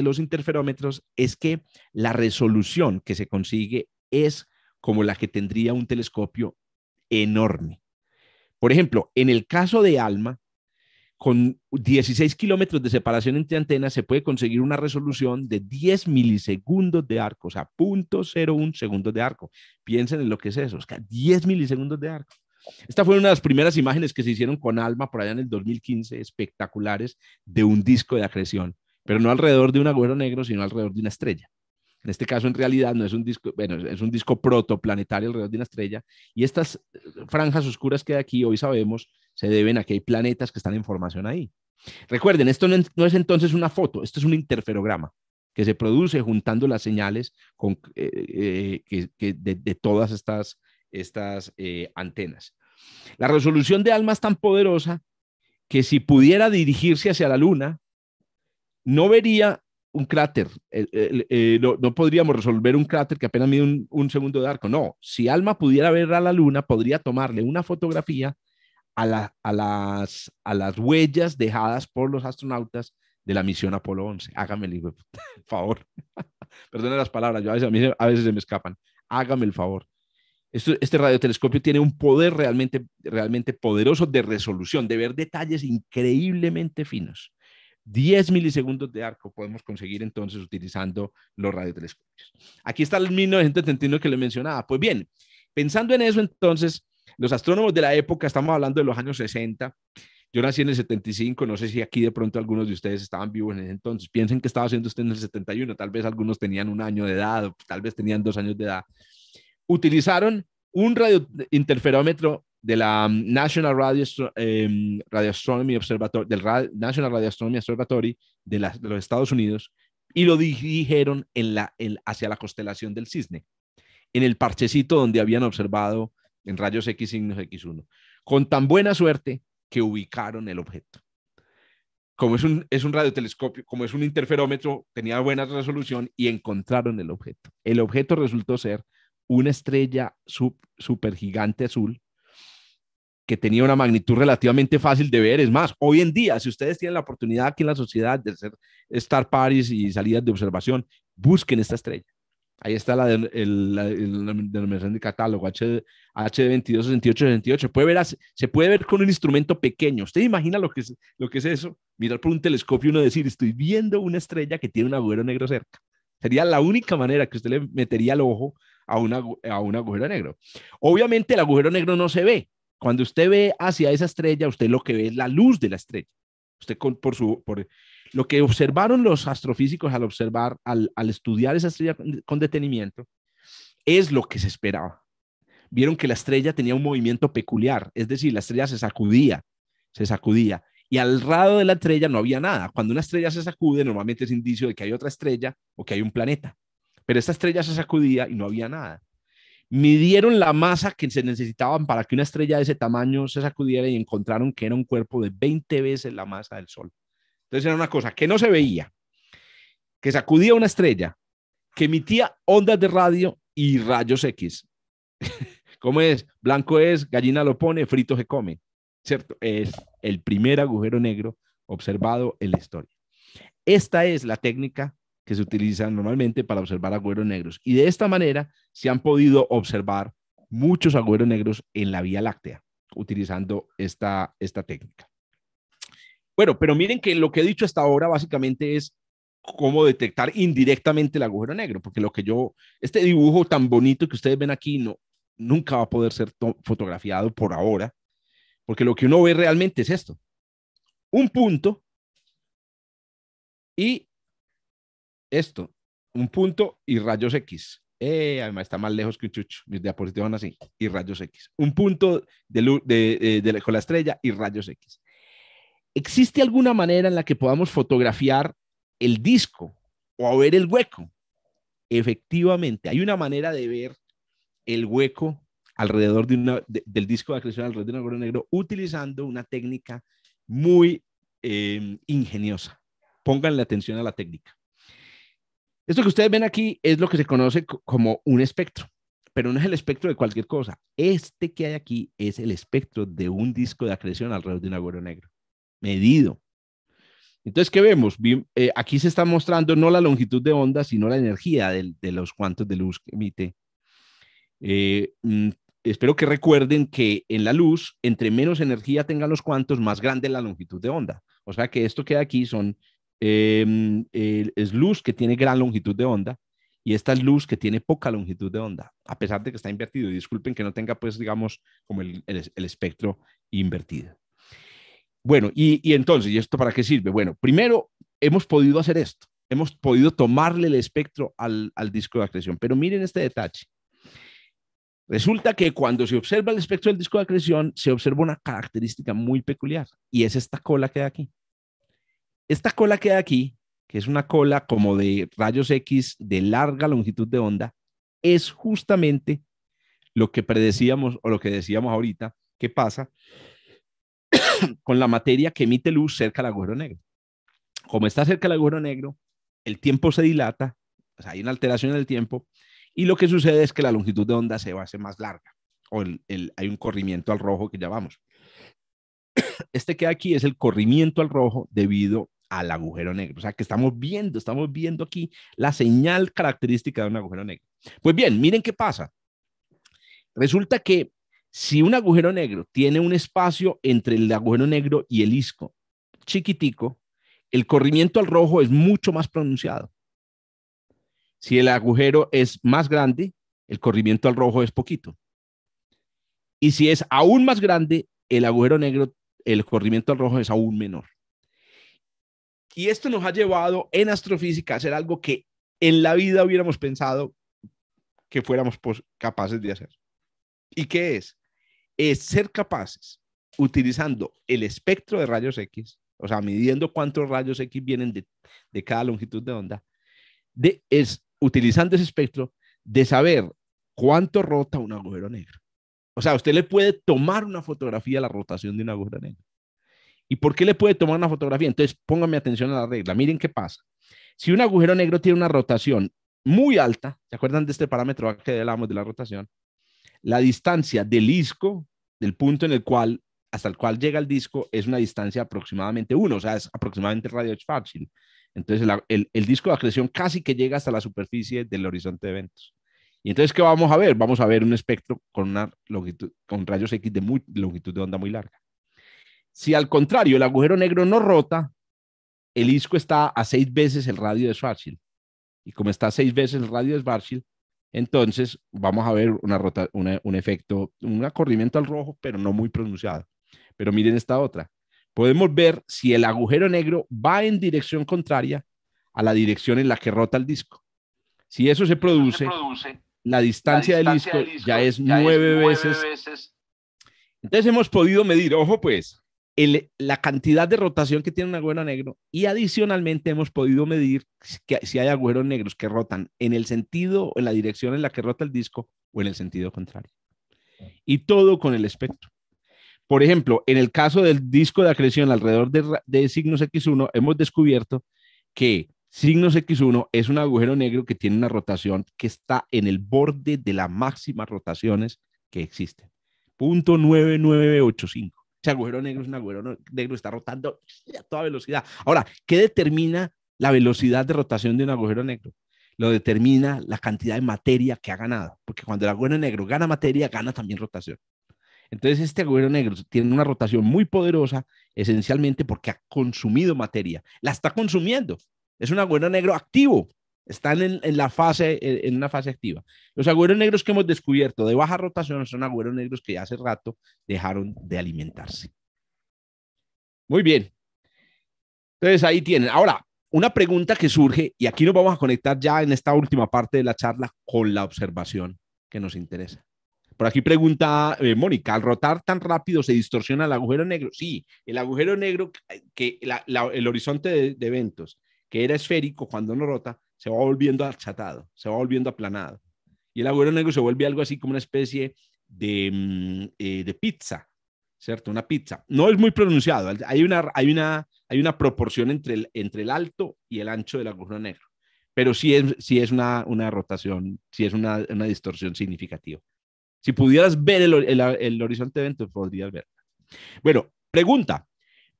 los interferómetros es que la resolución que se consigue es como la que tendría un telescopio enorme. Por ejemplo, en el caso de ALMA, con 16 kilómetros de separación entre antenas se puede conseguir una resolución de 10 milisegundos de arco, o sea, 0.01 segundos de arco. Piensen en lo que es eso, o sea, 10 milisegundos de arco. Esta fue una de las primeras imágenes que se hicieron con Alma por allá en el 2015, espectaculares, de un disco de acreción, pero no alrededor de un agujero negro, sino alrededor de una estrella. En este caso, en realidad, no es un disco, bueno, es un disco protoplanetario alrededor de una estrella. Y estas eh, franjas oscuras que hay aquí, hoy sabemos, se deben a que hay planetas que están en formación ahí. Recuerden, esto no, es entonces una foto, esto es un interferograma que se produce juntando las señales con, eh, eh, que, de, todas estas estas eh, antenas. La resolución de alma es tan poderosa que si pudiera dirigirse hacia la luna, no vería un cráter, eh, no, podríamos resolver un cráter que apenas mide un, segundo de arco, no, si alma pudiera ver a la luna, podría tomarle una fotografía a, las, a las huellas dejadas por los astronautas de la misión Apolo 11. Hágame el (laughs) favor. (laughs) Perdone las palabras, a veces se me escapan. Hágame el favor este radiotelescopio tiene un poder realmente, realmente poderoso de resolución, de ver detalles increíblemente finos. 10 milisegundos de arco podemos conseguir entonces utilizando los radiotelescopios. Aquí está el 1971 que le mencionaba. Pues bien, pensando en eso entonces, los astrónomos de la época, estamos hablando de los años 60, yo nací en el 75, no sé si aquí de pronto algunos de ustedes estaban vivos en ese entonces, piensen que estaba haciendo usted en el 71, tal vez algunos tenían un año de edad, tal vez tenían dos años de edad utilizaron un radiointerferómetro interferómetro de la mm, National Radio, eh, radio Astronomy Observatory, del National Radio Astronomy Observatory de, los Estados Unidos y lo dirigieron hacia la constelación del cisne, en el parchecito donde habían observado en rayos X signos X1, con tan buena suerte que ubicaron el objeto. Como es un, es un radiotelescopio, como es un interferómetro, tenía buena resolución y encontraron el objeto. El objeto resultó ser una estrella sub, supergigante azul que tenía una magnitud relativamente fácil de ver. Es más, hoy en día, si ustedes tienen la oportunidad aquí en la sociedad de hacer Star Paris y salidas de observación, busquen esta estrella. Ahí está la, de, denominación de catálogo, HD, 226868 Puede ver, se puede ver con un instrumento pequeño. ¿Usted imagina lo que es, lo que es eso? Mirar por un telescopio y uno decir, estoy viendo una estrella que tiene un agujero negro cerca. Sería la única manera que usted le metería el ojo a, una, a un agujero negro. Obviamente el agujero negro no se ve. Cuando usted ve hacia esa estrella, usted lo que ve es la luz de la estrella. Usted por su, por, lo que observaron los astrofísicos al observar, al, estudiar esa estrella con, con detenimiento, es lo que se esperaba. Vieron que la estrella tenía un movimiento peculiar, es decir, la estrella se sacudía, se sacudía, y al lado de la estrella no había nada. Cuando una estrella se sacude, normalmente es indicio de que hay otra estrella o que hay un planeta pero esta estrella se sacudía y no había nada. Midieron la masa que se necesitaban para que una estrella de ese tamaño se sacudiera y encontraron que era un cuerpo de 20 veces la masa del Sol. Entonces era una cosa que no se veía, que sacudía una estrella, que emitía ondas de radio y rayos X. (laughs) ¿Cómo es? Blanco es, gallina lo pone, frito se come. ¿Cierto? Es el primer agujero negro observado en la historia. Esta es la técnica que se utilizan normalmente para observar agüeros negros. Y de esta manera se han podido observar muchos agüeros negros en la Vía Láctea utilizando esta, esta técnica. Bueno, pero miren que lo que he dicho hasta ahora básicamente es cómo detectar indirectamente el agujero negro, porque lo que yo, este dibujo tan bonito que ustedes ven aquí, no, nunca va a poder ser fotografiado por ahora, porque lo que uno ve realmente es esto, un punto y esto, un punto y rayos X. Eh, además está más lejos que un chucho. Mis diapositivas van así. Y rayos X. Un punto de, eh, la estrella y rayos X. ¿Existe alguna manera en la que podamos fotografiar el disco o ver el hueco? Efectivamente, hay una manera de ver el hueco alrededor del disco de acreción alrededor de un agujero negro utilizando una técnica muy eh, ingeniosa. Pónganle atención a la técnica. Esto que ustedes ven aquí es lo que se conoce como un espectro, pero no es el espectro de cualquier cosa. Este que hay aquí es el espectro de un disco de acreción alrededor de un agujero negro, medido. Entonces, ¿qué vemos? Eh, aquí se está mostrando no la longitud de onda, sino la energía de, los cuantos de luz que emite. Eh, mm, espero que recuerden que en la luz, entre menos energía tengan los cuantos, más grande la longitud de onda. O sea que esto que hay aquí son Em, es luz que tiene gran longitud de onda y esta es luz que tiene poca longitud de onda, a pesar de que está invertido. disculpen que no tenga, pues, digamos, como el, espectro invertido. Bueno, y, entonces, ¿y esto para qué sirve? Bueno, primero, hemos podido hacer esto. Hemos podido tomarle el espectro al, al disco de acreción. Pero miren este detalle. Resulta que cuando se observa el espectro del disco de acreción, se observa una característica muy peculiar, y es esta cola que hay aquí. Esta cola que hay aquí, que es una cola como de rayos X de larga longitud de onda, es justamente lo que predecíamos o lo que decíamos ahorita que pasa (coughs) con la materia que emite luz cerca del agujero negro. Como está cerca del agujero negro, el tiempo se dilata, hay una alteración en el tiempo, y lo que sucede es que la longitud de onda se va a hacer más larga, o hay un corrimiento al rojo que llamamos. (coughs) Este que aquí es el corrimiento al rojo debido al agujero negro. O sea, que estamos viendo, estamos viendo aquí la señal característica de un agujero negro. Pues bien, miren qué pasa. Resulta que si un agujero negro tiene un espacio entre el agujero negro y el disco chiquitico, el corrimiento al rojo es mucho más pronunciado. Si el agujero es más grande, el corrimiento al rojo es poquito. Y si es aún más grande, el agujero negro, el corrimiento al rojo es aún menor. Y esto nos ha llevado en astrofísica a hacer algo que en la vida hubiéramos pensado que fuéramos capaces de hacer. ¿Y qué es? Es ser capaces, utilizando el espectro de rayos X, o sea, midiendo cuántos rayos X vienen de, cada longitud de onda, de, es utilizando ese espectro de saber cuánto rota un agujero negro. O sea, usted le puede tomar una fotografía a la rotación de un agujero negro. ¿Y por qué le puede tomar una fotografía? Entonces, pónganme atención a la regla. Miren qué pasa. Si un agujero negro tiene una rotación muy alta, ¿se acuerdan de este parámetro que hablamos de la rotación? La distancia del disco, del punto en el cual, hasta el cual llega el disco, es una distancia aproximadamente 1, o sea, es aproximadamente radio fácil. Entonces, el, disco de acreción casi que llega hasta la superficie del horizonte de eventos. Y entonces, ¿qué vamos a ver? Vamos a ver un espectro con, una longitud, con rayos X de muy, longitud de onda muy larga. Si al contrario el agujero negro no rota, el disco está a seis veces el radio de Schwarzschild. Y como está a seis veces el radio de Schwarzschild, entonces vamos a ver una un efecto, un acorrimiento al rojo, pero no muy pronunciado. Pero miren esta otra. Podemos ver si el agujero negro va en dirección contraria a la dirección en la que rota el disco. Si eso se produce, la, distancia del, disco, ya es, nueve, veces. Entonces hemos podido medir, ojo pues, la cantidad de rotación que tiene un agujero negro y adicionalmente hemos podido medir si hay agujeros negros que rotan en el sentido, o en la dirección en la que rota el disco o en el sentido contrario. Y todo con el espectro. Por ejemplo, en el caso del disco de acreción alrededor de, de signos X1, hemos descubierto que signos X1 es un agujero negro que tiene una rotación que está en el borde de las máximas rotaciones que existen. Punto 9985 ese agujero negro es un agujero negro, está rotando a toda velocidad. Ahora, ¿qué determina la velocidad de rotación de un agujero negro? Lo determina la cantidad de materia que ha ganado, porque cuando el agujero negro gana materia, gana también rotación. Entonces, este agujero negro tiene una rotación muy poderosa, esencialmente porque ha consumido materia. La está consumiendo. Es un agujero negro activo. Están en, la fase, en, una fase activa. Los agujeros negros que hemos descubierto de baja rotación son agujeros negros que ya hace rato dejaron de alimentarse. Muy bien. Entonces ahí tienen. Ahora, una pregunta que surge, y aquí nos vamos a conectar ya en esta última parte de la charla con la observación que nos interesa. Por aquí pregunta eh, Mónica, ¿al rotar tan rápido se distorsiona el agujero negro? Sí, el agujero negro, eh, que el horizonte de, eventos, que era esférico cuando no rota, se va volviendo achatado, se va volviendo aplanado. Y el agujero negro se vuelve algo así como una especie de, mm, eh, pizza, ¿cierto? Una pizza. No es muy pronunciado, hay una, hay una, hay una proporción entre el, entre el alto y el ancho del agujero negro, pero sí es, es una, una rotación, sí es una, distorsión significativa. Si pudieras ver el, el, el horizonte evento, podrías verla. Bueno, pregunta,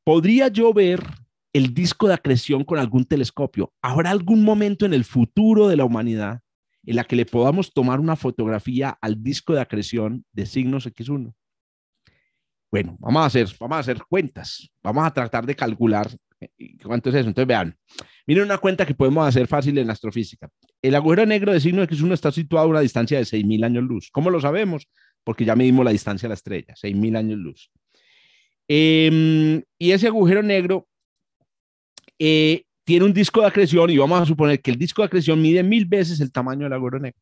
¿podría yo ver el disco de acreción con algún telescopio. ¿Habrá algún momento en el futuro de la humanidad en la que le podamos tomar una fotografía al disco de acreción de signos X1? Bueno, vamos a hacer, vamos a hacer cuentas, vamos a tratar de calcular eh, cuánto es eso. Entonces, vean, miren una cuenta que podemos hacer fácil en astrofísica. El agujero negro de signos X1 está situado a una distancia de 6.000 años luz. ¿Cómo lo sabemos? Porque ya medimos la distancia a la estrella, 6.000 años luz. Em, y ese agujero negro eh, tiene un disco de acreción y vamos a suponer que el disco de acreción mide mil veces el tamaño del agujero negro.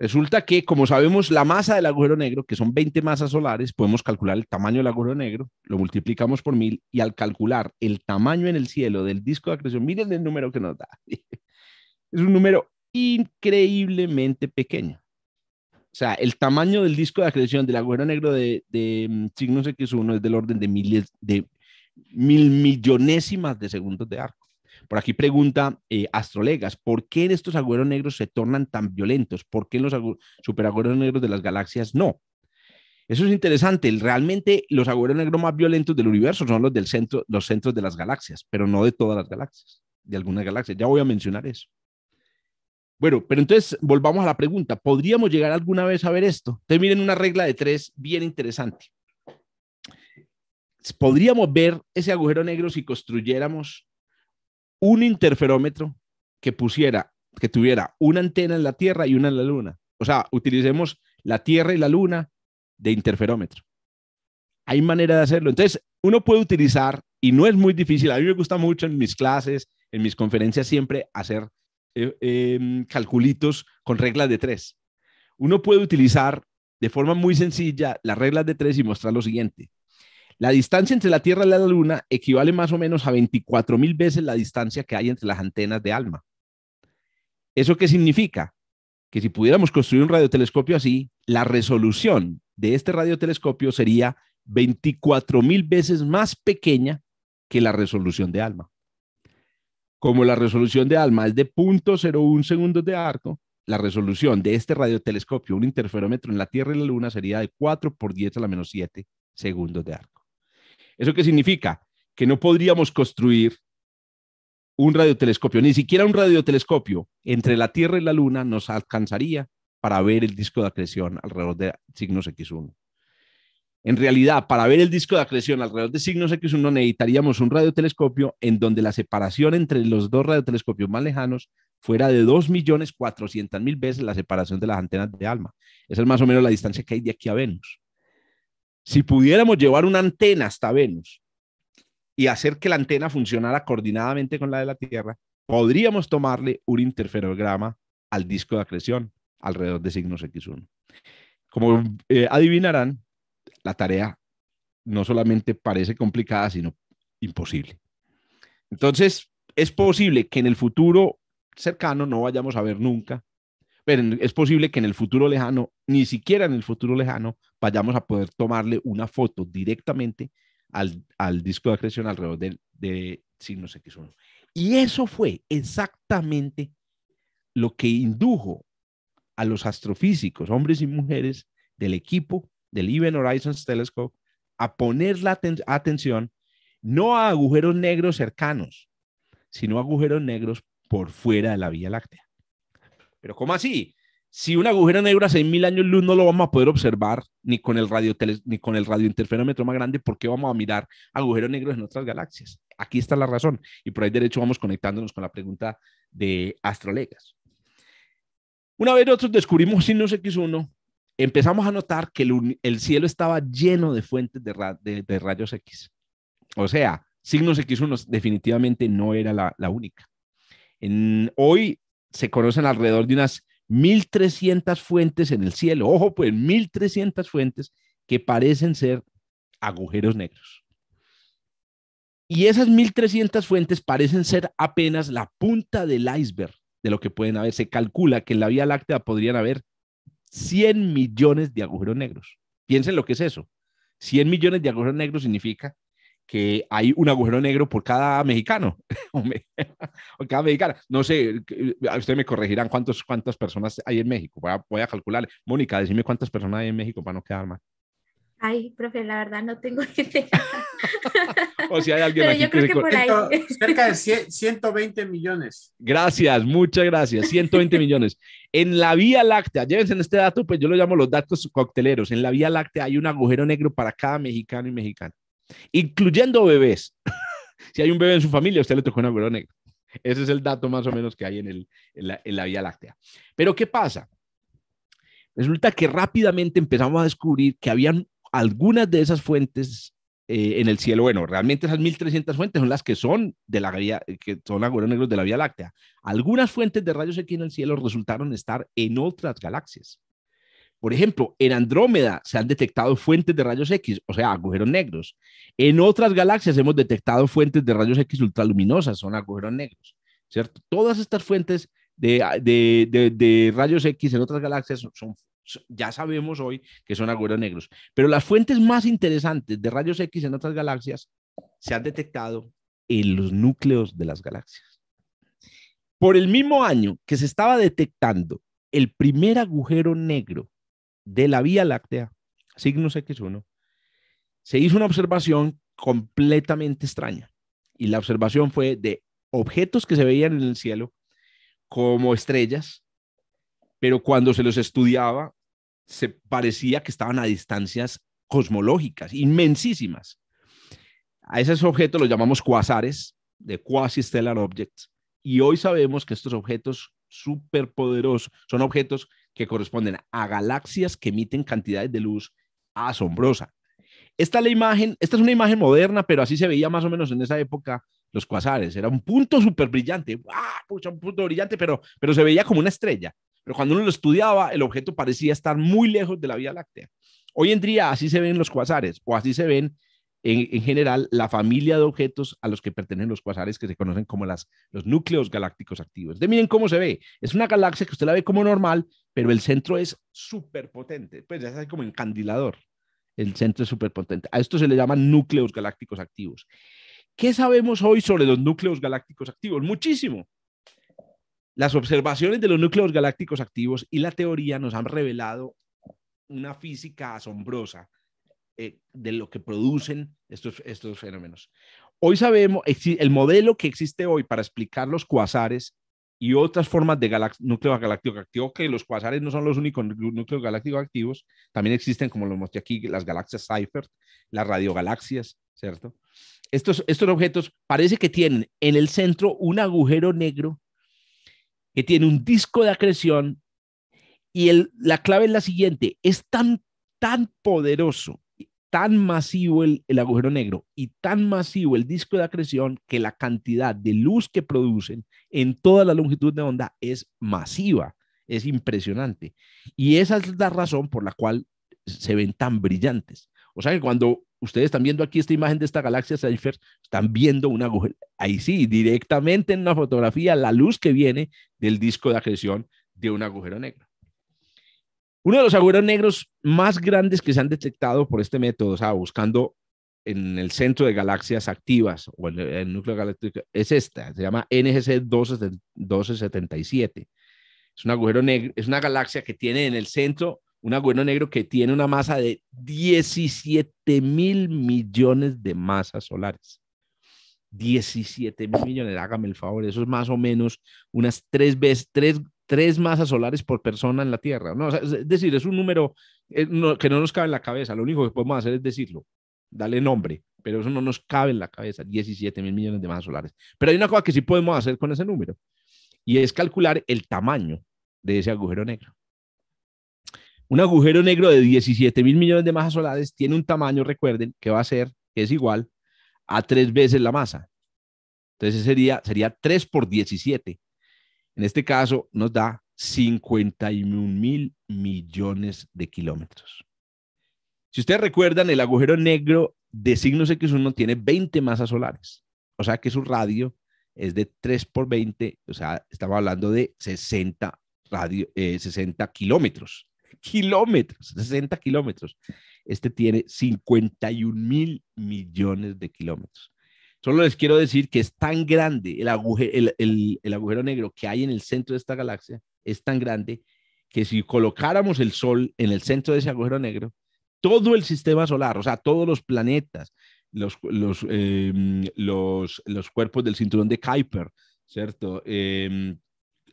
Resulta que, como sabemos, la masa del agujero negro, que son 20 masas solares, podemos calcular el tamaño del agujero negro, lo multiplicamos por mil y al calcular el tamaño en el cielo del disco de acreción, miren el número que nos da. (laughs) Es un número increíblemente pequeño. O sea, el tamaño del disco de acreción del agujero negro de, de mm, signos X1 es del orden de miles de mil millonésimas de segundos de arco. Por aquí pregunta eh, Astrolegas, ¿por qué en estos agujeros negros se tornan tan violentos? ¿Por qué en los superagüeros negros de las galaxias no? Eso es interesante. Realmente los agujeros negros más violentos del universo son los del centro, los centros de las galaxias, pero no de todas las galaxias, de algunas galaxias. Ya voy a mencionar eso. Bueno, pero entonces volvamos a la pregunta. ¿Podríamos llegar alguna vez a ver esto? Entonces miren una regla de tres bien interesante podríamos ver ese agujero negro si construyéramos un interferómetro que pusiera, que tuviera una antena en la Tierra y una en la Luna. O sea, utilicemos la Tierra y la Luna de interferómetro. Hay manera de hacerlo. Entonces, uno puede utilizar, y no es muy difícil, a mí me gusta mucho en mis clases, en mis conferencias, siempre hacer eh, em, calculitos con reglas de tres. Uno puede utilizar de forma muy sencilla las reglas de tres y mostrar lo siguiente. La distancia entre la Tierra y la Luna equivale más o menos a 24.000 veces la distancia que hay entre las antenas de ALMA. ¿Eso qué significa? Que si pudiéramos construir un radiotelescopio así, la resolución de este radiotelescopio sería 24.000 veces más pequeña que la resolución de ALMA. Como la resolución de ALMA es de 0.01 segundos de arco, la resolución de este radiotelescopio, un interferómetro en la Tierra y la Luna, sería de 4 por 10 a la menos 7 segundos de arco. ¿Eso qué significa? Que no podríamos construir un radiotelescopio, ni siquiera un radiotelescopio entre la Tierra y la Luna nos alcanzaría para ver el disco de acreción alrededor de signos X1. En realidad, para ver el disco de acreción alrededor de signos X1 necesitaríamos un radiotelescopio en donde la separación entre los dos radiotelescopios más lejanos fuera de 2.400.000 veces la separación de las antenas de ALMA. Esa es más o menos la distancia que hay de aquí a Venus. Si pudiéramos llevar una antena hasta Venus y hacer que la antena funcionara coordinadamente con la de la Tierra, podríamos tomarle un interferograma al disco de acreción alrededor de signos X1. Como eh, adivinarán, la tarea no solamente parece complicada, sino imposible. Entonces, es posible que en el futuro cercano no vayamos a ver nunca pero es posible que en el futuro lejano, ni siquiera en el futuro lejano, vayamos a poder tomarle una foto directamente al, disco de acreción alrededor de, signos X1. Y eso fue exactamente lo que indujo a los astrofísicos, hombres y mujeres del equipo del Event Horizons Telescope, a poner la atención no a agujeros negros cercanos, sino a agujeros negros por fuera de la Vía Láctea pero ¿cómo así? Si un agujero negro a 6.000 años luz no lo vamos a poder observar ni con el, radio ni con el radiointerferómetro más grande, ¿por qué vamos a mirar agujeros negros en otras galaxias? Aquí está la razón. Y por ahí derecho vamos conectándonos con la pregunta de Astrolegas. Una vez nosotros descubrimos signos X1, empezamos a notar que el, cielo estaba lleno de fuentes de, rayos X. O sea, signos X1 definitivamente no era la, única. En, hoy se conocen alrededor de unas 1.300 fuentes en el cielo. Ojo, pues 1.300 fuentes que parecen ser agujeros negros. Y esas 1.300 fuentes parecen ser apenas la punta del iceberg de lo que pueden haber. Se calcula que en la Vía Láctea podrían haber 100 millones de agujeros negros. Piensen lo que es eso. 100 millones de agujeros negros significa que hay un agujero negro por cada mexicano, (laughs) (laughs) o cada mexicana. No sé, eh, ustedes me corregirán cuántos, cuántas personas hay en México. Voy a, calcular. Mónica, decime cuántas personas hay en México para no quedar mal. Ay, profe, la verdad no tengo (laughs) idea. o si hay alguien Pero yo creo que, por ahí. Cerca de 120 millones. Gracias, muchas gracias. 120 millones. En la Vía Láctea, llévense en este dato, pues yo lo llamo los datos cocteleros. En la Vía Láctea hay un agujero negro para cada mexicano y mexicana incluyendo bebés. (laughs) si hay un bebé en su familia, usted le tocó un agujero negro. Ese es el dato más o menos que hay en, la, Vía Láctea. Pero ¿qué pasa? Resulta que rápidamente empezamos a descubrir que habían algunas de esas fuentes eh, en el cielo. Bueno, realmente esas 1300 fuentes son las que son de la que son negros de la Vía Láctea. Algunas fuentes de rayos aquí en el cielo resultaron estar en otras galaxias. Por ejemplo, en Andrómeda se han detectado fuentes de rayos X, o sea, agujeros negros. En otras galaxias hemos detectado fuentes de rayos X ultraluminosas, son agujeros negros, ¿cierto? Todas estas fuentes de, de, de, rayos X en otras galaxias son, ya sabemos hoy que son agujeros negros. Pero las fuentes más interesantes de rayos X en otras galaxias se han detectado en los núcleos de las galaxias. Por el mismo año que se estaba detectando el primer agujero negro de la Vía Láctea, Cygnus X1, se hizo una observación completamente extraña. Y la observación fue de objetos que se veían en el cielo como estrellas, pero cuando se los estudiaba, se parecía que estaban a distancias cosmológicas, inmensísimas. A esos objetos los llamamos cuasares, de quasi-stellar objects. Y hoy sabemos que estos objetos súper poderosos son objetos que corresponden a galaxias que emiten cantidades de luz asombrosa. Esta, es la imagen, esta es una imagen moderna, pero así se veía más o menos en esa época los cuasares. Era un punto súper brillante, un punto brillante, pero, pero se veía como una estrella. Pero cuando uno lo estudiaba, el objeto parecía estar muy lejos de la Vía Láctea. Hoy en día así se ven los cuasares o así se ven en, general, la familia de objetos a los que pertenecen los cuasares, que se conocen como los núcleos galácticos activos. De miren cómo se ve. Es una galaxia que usted la ve como normal, pero el centro es súper potente. Pues ya es como encandilador. El centro es súper potente. A esto se le llaman núcleos galácticos activos. ¿Qué sabemos hoy sobre los núcleos galácticos activos? Muchísimo. Las observaciones de los núcleos galácticos activos y la teoría nos han revelado una física asombrosa eh, de lo que producen estos, estos fenómenos. Hoy sabemos, el modelo que existe hoy para explicar los cuasares y otras formas de núcleo galáctico activo, que los cuasares no son los únicos núcleos galácticos activos, también existen, como lo mostré aquí, las galaxias Seifert, las radiogalaxias, ¿cierto? Estos, estos objetos parece que tienen en el centro un agujero negro que tiene un disco de acreción y el, la clave es la siguiente, es tan, tan poderoso tan masivo el, agujero negro y tan masivo el disco de acreción que la cantidad de luz que producen en toda la longitud de onda es masiva, es impresionante. Y esa es la razón por la cual se ven tan brillantes. O sea que cuando ustedes están viendo aquí esta imagen de esta galaxia Seyfert, están viendo un agujero, ahí sí, directamente en una fotografía, la luz que viene del disco de acreción de un agujero negro. Uno de los agujeros negros más grandes que se han detectado por este método, o sea, buscando en el centro de galaxias activas o en el núcleo galáctico, es esta, se llama NGC 1277. Es un agujero negro, es una galaxia que tiene en el centro un agujero negro que tiene una masa de 17 mil millones de masas solares. 17 mil millones, hágame el favor, eso es más o menos unas tres veces, tres tres masas solares por persona en la Tierra. ¿no? es decir, es un número eh, que no nos cabe en la cabeza. Lo único que podemos hacer es decirlo, darle nombre, pero eso no nos cabe en la cabeza, 17 mil millones de masas solares. Pero hay una cosa que sí podemos hacer con ese número, y es calcular el tamaño de ese agujero negro. Un agujero negro de 17 mil millones de masas solares tiene un tamaño, recuerden, que va a ser, que es igual a tres veces la masa. Entonces sería, sería 3 por 17, en este caso nos da 51 mil millones de kilómetros. Si ustedes recuerdan, el agujero negro de signos X1 tiene 20 masas solares, o sea que su radio es de 3 por 20, o sea, estamos hablando de 60, radio, 60 eh, kilómetros. Kilómetros, 60 kilómetros. Este tiene 51 mil millones de kilómetros. Solo les quiero decir que es tan grande el agujero, negro que hay en el centro de esta galaxia, es tan grande que si colocáramos el Sol en el centro de ese agujero negro, todo el sistema solar, o sea, todos los planetas, los, em, cuerpos del cinturón de Kuiper, ¿cierto? Em,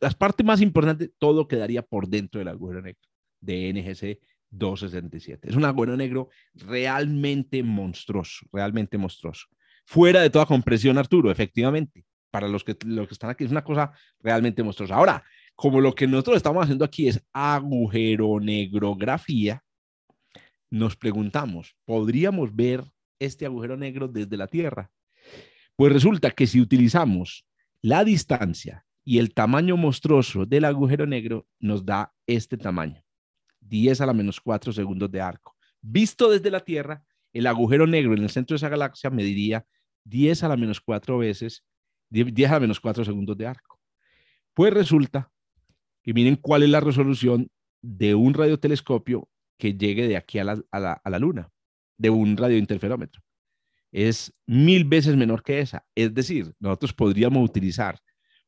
las partes más importantes, todo quedaría por dentro del agujero negro de NGC 267. Es un agujero negro realmente monstruoso, realmente monstruoso fuera de toda compresión, Arturo, efectivamente. Para los que, los que están aquí es una cosa realmente monstruosa. Ahora, como lo que nosotros estamos haciendo aquí es agujero negrografía, nos preguntamos, ¿podríamos ver este agujero negro desde la Tierra? Pues resulta que si utilizamos la distancia y el tamaño monstruoso del agujero negro, nos da este tamaño, 10 a la menos 4 segundos de arco. Visto desde la Tierra, el agujero negro en el centro de esa galaxia mediría 10 a la menos 4 veces, 10 a la menos 4 segundos de arco. Pues resulta que miren cuál es la resolución de un radiotelescopio que llegue de aquí a la, a la Luna, de un radiointerferómetro. Es mil veces menor que esa. Es decir, nosotros podríamos utilizar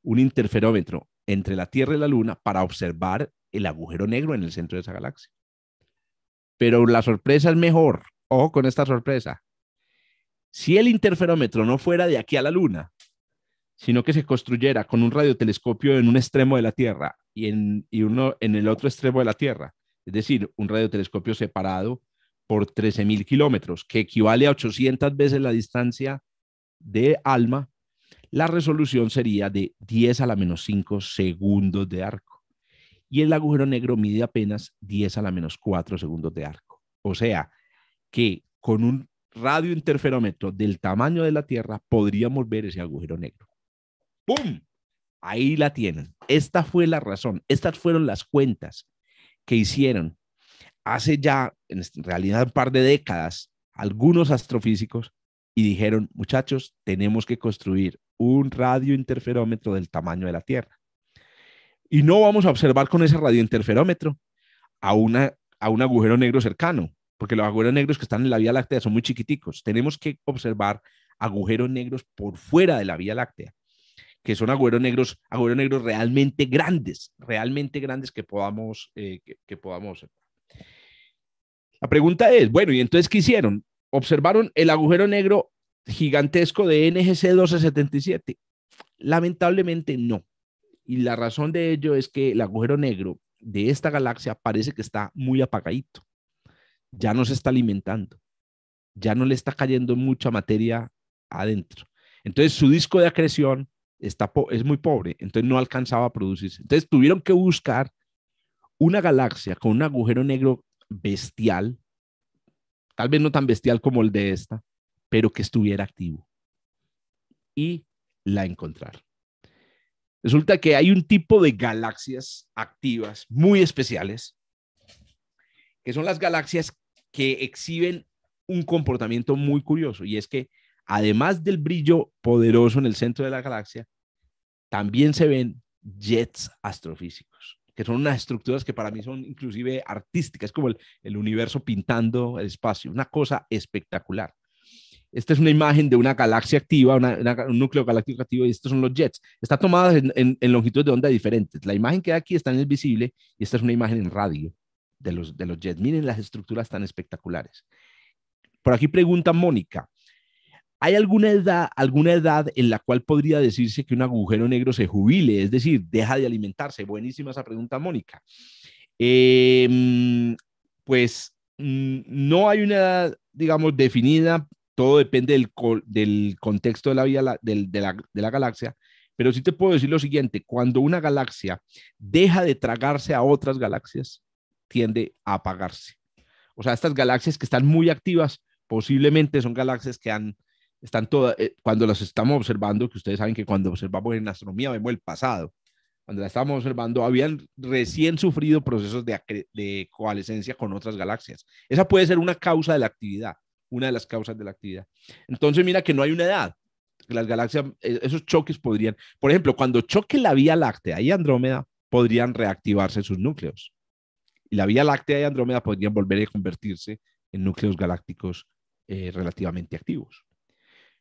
un interferómetro entre la Tierra y la Luna para observar el agujero negro en el centro de esa galaxia. Pero la sorpresa es mejor. Ojo con esta sorpresa. Si el interferómetro no fuera de aquí a la Luna, sino que se construyera con un radiotelescopio en un extremo de la Tierra y, en, uno en el otro extremo de la Tierra, es decir, un radiotelescopio separado por 13.000 kilómetros, que equivale a 800 veces la distancia de Alma, la resolución sería de 10 a la menos 5 segundos de arco. Y el agujero negro mide apenas 10 a la menos 4 segundos de arco. O sea, que con un radiointerferómetro del tamaño de la Tierra, podríamos ver ese agujero negro. ¡Pum! Ahí la tienen. Esta fue la razón. Estas fueron las cuentas que hicieron hace ya, en realidad, un par de décadas, algunos astrofísicos y dijeron, muchachos, tenemos que construir un radiointerferómetro del tamaño de la Tierra. Y no vamos a observar con ese radiointerferómetro a, una, a un agujero negro cercano porque los agujeros negros que están en la Vía Láctea son muy chiquiticos. Tenemos que observar agujeros negros por fuera de la Vía Láctea, que son agujeros negros, agujeros negros realmente grandes, realmente grandes que podamos, eh, que, podamos observar. La pregunta es, bueno, ¿y entonces qué hicieron? Observaron el agujero negro gigantesco de NGC 1277. Lamentablemente no. Y la razón de ello es que el agujero negro de esta galaxia parece que está muy apagadito ya no se está alimentando, ya no le está cayendo mucha materia adentro. Entonces su disco de acreción está es muy pobre, entonces no alcanzaba a producirse. Entonces tuvieron que buscar una galaxia con un agujero negro bestial, tal vez no tan bestial como el de esta, pero que estuviera activo. Y la encontraron. Resulta que hay un tipo de galaxias activas muy especiales, que son las galaxias que exhiben un comportamiento muy curioso y es que además del brillo poderoso en el centro de la galaxia, también se ven jets astrofísicos, que son unas estructuras que para mí son inclusive artísticas, como el, universo pintando el espacio, una cosa espectacular. Esta es una imagen de una galaxia activa, un núcleo galáctico activo, y estos son los jets. Está tomada en, longitudes de onda diferentes. La imagen que da aquí está en el visible y esta es una imagen en radio de los, de los Jets. Miren las estructuras tan espectaculares. Por aquí pregunta Mónica, ¿hay alguna edad, alguna edad en la cual podría decirse que un agujero negro se jubile? Es decir, deja de alimentarse. Buenísima esa pregunta, Mónica. Em, pues mm, no hay una edad, digamos, definida. Todo depende del, contexto de la vida la, de la galaxia. Pero sí te puedo decir lo siguiente, cuando una galaxia deja de tragarse a otras galaxias, tiende a apagarse. O sea, estas galaxias que están muy activas posiblemente son galaxias que han, están todas, eh, cuando las estamos observando, que ustedes saben que cuando observamos en astronomía vemos el pasado, cuando las estamos observando habían recién sufrido procesos de, de coalescencia con otras galaxias. Esa puede ser una causa de la actividad, una de las causas de la actividad. Entonces mira que no hay una edad, las galaxias, eh, esos choques podrían, por ejemplo, cuando choque la Vía Láctea y Andrómeda, podrían reactivarse sus núcleos y la Vía Láctea y Andrómeda podrían volver a convertirse en núcleos galácticos eh, relativamente activos.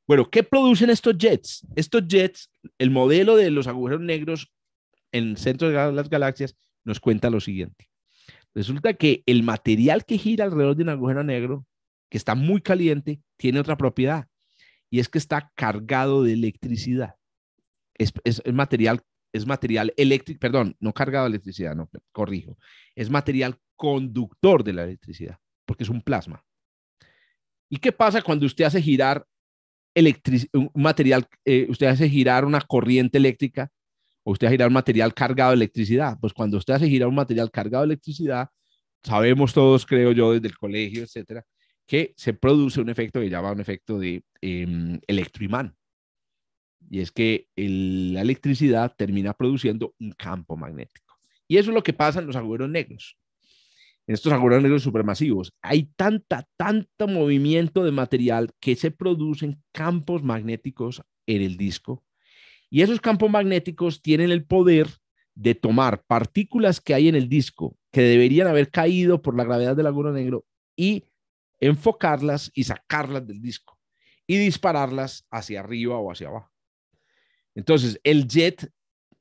Bueno, ¿qué producen estos jets? Estos jets, el modelo de los agujeros negros en el centro de las galaxias nos cuenta lo siguiente. Resulta que el material que gira alrededor de un agujero negro, que está muy caliente, tiene otra propiedad, y es que está cargado de electricidad. Es, el material es material eléctrico, perdón, no cargado de electricidad, no, corrijo, es material conductor de la electricidad, porque es un plasma. ¿Y qué pasa cuando usted hace girar un material, eh, usted hace girar una corriente eléctrica o usted hace girar un material cargado de electricidad? Pues cuando usted hace girar un material cargado de electricidad, sabemos todos, creo yo, desde el colegio, etcétera, que se produce un efecto que llama un efecto de em, electroimán y es que la electricidad termina produciendo un campo magnético. Y eso es lo que pasa en los agujeros negros, en estos agujeros negros supermasivos. Hay tanta, tanto movimiento de material que se producen campos magnéticos en el disco. Y esos campos magnéticos tienen el poder de tomar partículas que hay en el disco que deberían haber caído por la gravedad del agujero negro y enfocarlas y sacarlas del disco y dispararlas hacia arriba o hacia abajo. Entonces, el jet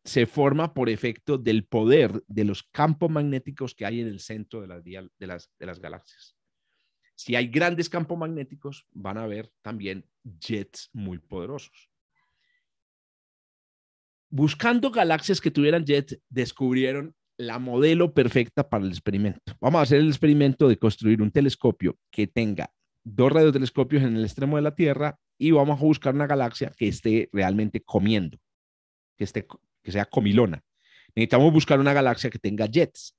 se forma por efecto del poder de los campos magnéticos que hay en el centro de las, galaxias. Si hay grandes campos magnéticos, van a haber también jets muy poderosos. Buscando galaxias que tuvieran jets, descubrieron la modelo perfecta para el experimento. Vamos a hacer el experimento de construir un telescopio que tenga dos radiotelescopios en el extremo de la Tierra y vamos a buscar una galaxia que esté realmente comiendo, que, esté, que sea comilona. Necesitamos buscar una galaxia que tenga jets.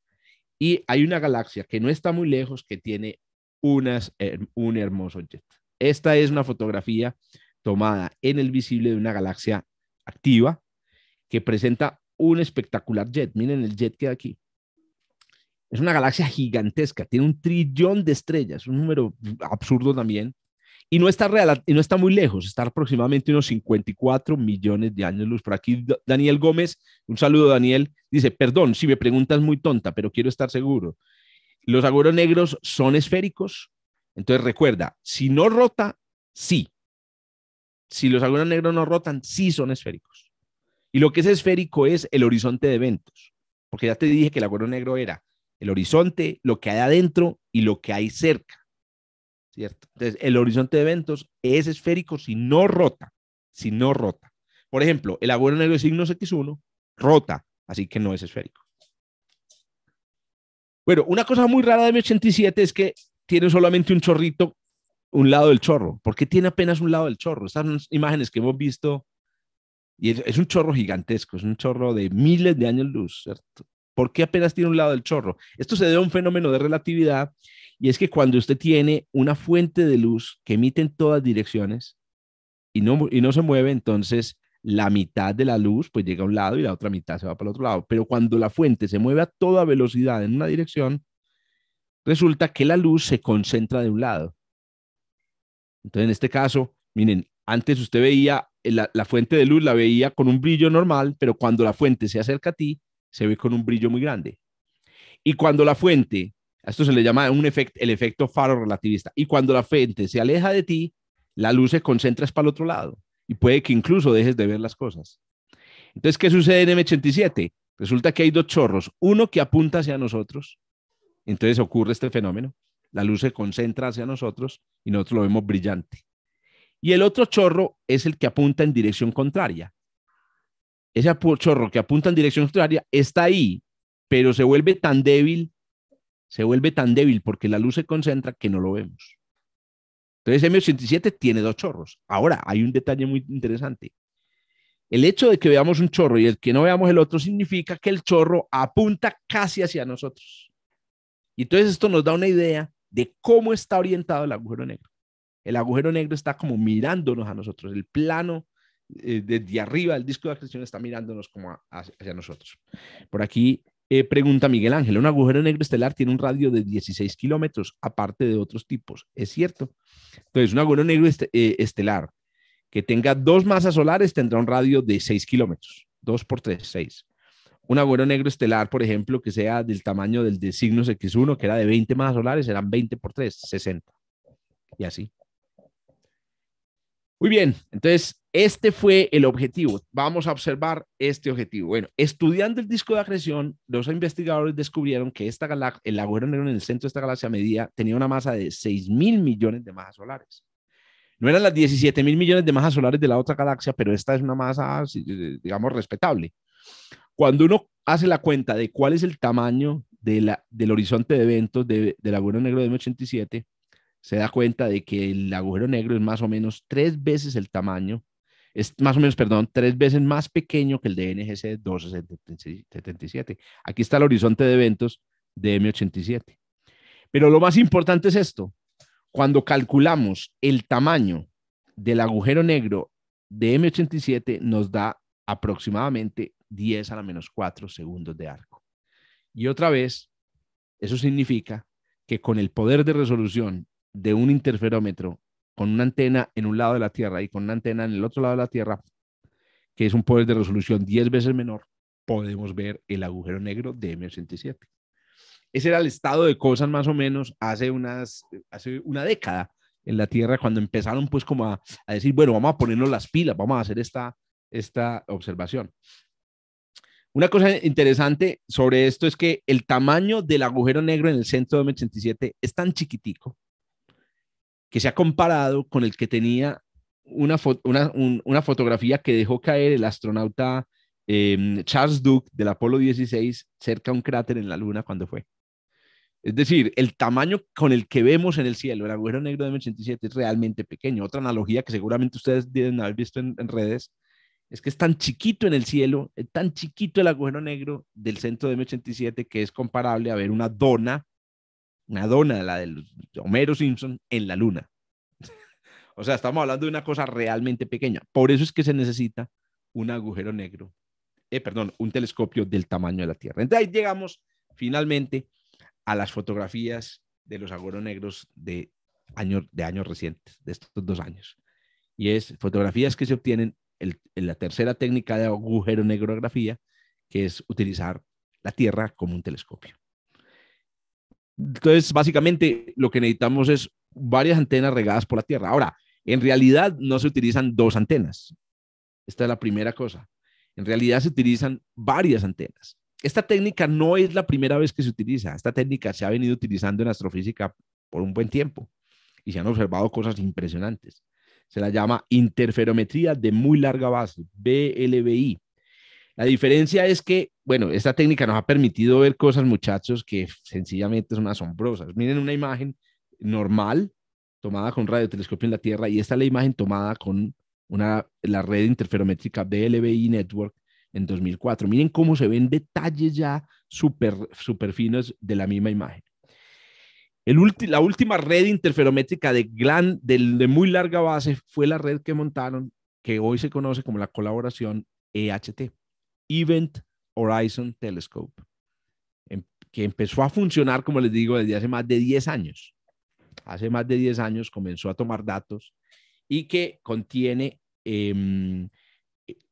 Y hay una galaxia que no está muy lejos que tiene unas, un hermoso jet. Esta es una fotografía tomada en el visible de una galaxia activa que presenta un espectacular jet. Miren el jet que hay aquí. Es una galaxia gigantesca, tiene un trillón de estrellas, un número absurdo también. Y no está, real, y no está muy lejos, está aproximadamente unos 54 millones de años luz. Por aquí Daniel Gómez, un saludo Daniel, dice, perdón si me preguntas muy tonta, pero quiero estar seguro. ¿Los agujeros negros son esféricos? Entonces recuerda, si no rota, sí. Si los agujeros negros no rotan, sí son esféricos. Y lo que es esférico es el horizonte de eventos, porque ya te dije que el agujero negro era el horizonte, lo que hay adentro y lo que hay cerca. ¿cierto? Entonces, el horizonte de eventos es esférico si no rota, si no rota. Por ejemplo, el agujero negro de signos X1 rota, así que no es esférico. Bueno, una cosa muy rara de M87 es que tiene solamente un chorrito, un lado del chorro. ¿Por qué tiene apenas un lado del chorro? Estas son imágenes que hemos visto y es, es un chorro gigantesco, es un chorro de miles de años luz, ¿cierto? ¿Por qué apenas tiene un lado del chorro? Esto se debe a un fenómeno de relatividad y es que cuando usted tiene una fuente de luz que emite en todas direcciones y no, se mueve, entonces la mitad de la luz pues llega a un lado y la otra mitad se va para el otro lado. Pero cuando la fuente se mueve a toda velocidad en una dirección, resulta que la luz se concentra de un lado. Entonces, en este caso, miren, antes usted veía eh, la, la fuente de luz, la veía con un brillo normal, pero cuando la fuente se acerca a ti, se ve con un brillo muy grande. Y cuando la fuente esto se le llama un el efecto faro relativista. Y cuando la fuente se aleja de ti, la luz se concentra para el otro lado y puede que incluso dejes de ver las cosas. Entonces, ¿qué sucede en M87? Resulta que hay dos chorros, uno que apunta hacia nosotros, entonces ocurre este fenómeno, la luz se concentra hacia nosotros y nosotros lo vemos brillante. Y el otro chorro es el que apunta en dirección contraria. Ese chorro que apunta en dirección contraria está ahí, pero se vuelve tan débil se vuelve tan débil porque la luz se concentra que no lo vemos. Entonces M87 tiene dos chorros. Ahora, hay un detalle muy interesante. El hecho de que veamos un chorro y el que no veamos el otro significa que el chorro apunta casi hacia nosotros. Y entonces esto nos da una idea de cómo está orientado el agujero negro. El agujero negro está como mirándonos a nosotros. El plano eh, desde arriba del disco de acreción está mirándonos como hacia nosotros. Por aquí eh, pregunta Miguel Ángel, un agujero negro estelar tiene un radio de 16 kilómetros, aparte de otros tipos, ¿es cierto? Entonces, un agujero negro este, eh, estelar que tenga dos masas solares tendrá un radio de 6 kilómetros, 2 por 3, 6. Un agujero negro estelar, por ejemplo, que sea del tamaño del de signos X1, que era de 20 masas solares, serán 20 por 3, 60. Y así. Muy bien, entonces este fue el objetivo. Vamos a observar este objetivo. Bueno, estudiando el disco de acreción, los investigadores descubrieron que esta galaxia, el agujero negro en el centro de esta galaxia media tenía una masa de 6 mil millones de masas solares. No eran las 17 mil millones de masas solares de la otra galaxia, pero esta es una masa, digamos, respetable. Cuando uno hace la cuenta de cuál es el tamaño de la, del horizonte de eventos del agujero negro de M87, se da cuenta de que el agujero negro es más o menos tres veces el tamaño, es más o menos, perdón, tres veces más pequeño que el de NGC 1277. Aquí está el horizonte de eventos de M87. Pero lo más importante es esto. Cuando calculamos el tamaño del agujero negro de M87, nos da aproximadamente 10 a la menos 4 segundos de arco. Y otra vez, eso significa que con el poder de resolución de un interferómetro con una antena en un lado de la Tierra y con una antena en el otro lado de la Tierra, que es un poder de resolución 10 veces menor, podemos ver el agujero negro de M87. Ese era el estado de cosas más o menos hace, unas, hace una década en la Tierra, cuando empezaron pues como a, decir, bueno, vamos a ponernos las pilas, vamos a hacer esta, esta observación. Una cosa interesante sobre esto es que el tamaño del agujero negro en el centro de M87 es tan chiquitico que se ha comparado con el que tenía una, una, fotografía que dejó caer el astronauta em, Charles Duke del Apolo 16 cerca a un cráter en la Luna cuando fue. Es decir, el tamaño con el que vemos en el cielo el agujero negro de M87 es realmente pequeño. Otra analogía que seguramente ustedes deben haber visto en, redes es que es tan chiquito en el cielo, es tan chiquito el agujero negro del centro de M87 que es comparable a ver una dona dona, la de Homero Simpson, en la luna. (laughs) o sea, estamos hablando de una cosa realmente pequeña. Por eso es que se necesita un agujero negro, eh, perdón, un telescopio del tamaño de la Tierra. Entonces ahí llegamos finalmente a las fotografías de los agujeros negros de años, de años recientes, de estos dos años. Y es fotografías que se obtienen en la tercera técnica de agujero negrografía, que es utilizar la Tierra como un telescopio. Entonces, básicamente lo que necesitamos es varias antenas regadas por la Tierra. Ahora, en realidad no se utilizan dos antenas. Esta es la primera cosa. En realidad se utilizan varias antenas. Esta técnica no es la primera vez que se utiliza. Esta técnica se ha venido utilizando en astrofísica por un buen tiempo y se han observado cosas impresionantes. Se la llama interferometría de muy larga base, BLBI. La diferencia es que, bueno, esta técnica nos ha permitido ver cosas, muchachos, que sencillamente son asombrosas. Miren una imagen normal tomada con radiotelescopio en la Tierra y esta es la imagen tomada con una, la red interferométrica BLBI Network en 2004. Miren cómo se ven detalles ya súper super finos de la misma imagen. la última red interferométrica de, gran, de, muy larga base fue la red que montaron, que hoy se conoce como la colaboración EHT. Event Horizon Telescope, em, que empezó a funcionar, como les digo, desde hace más de 10 años. Hace más de 10 años comenzó a tomar datos y que contiene em,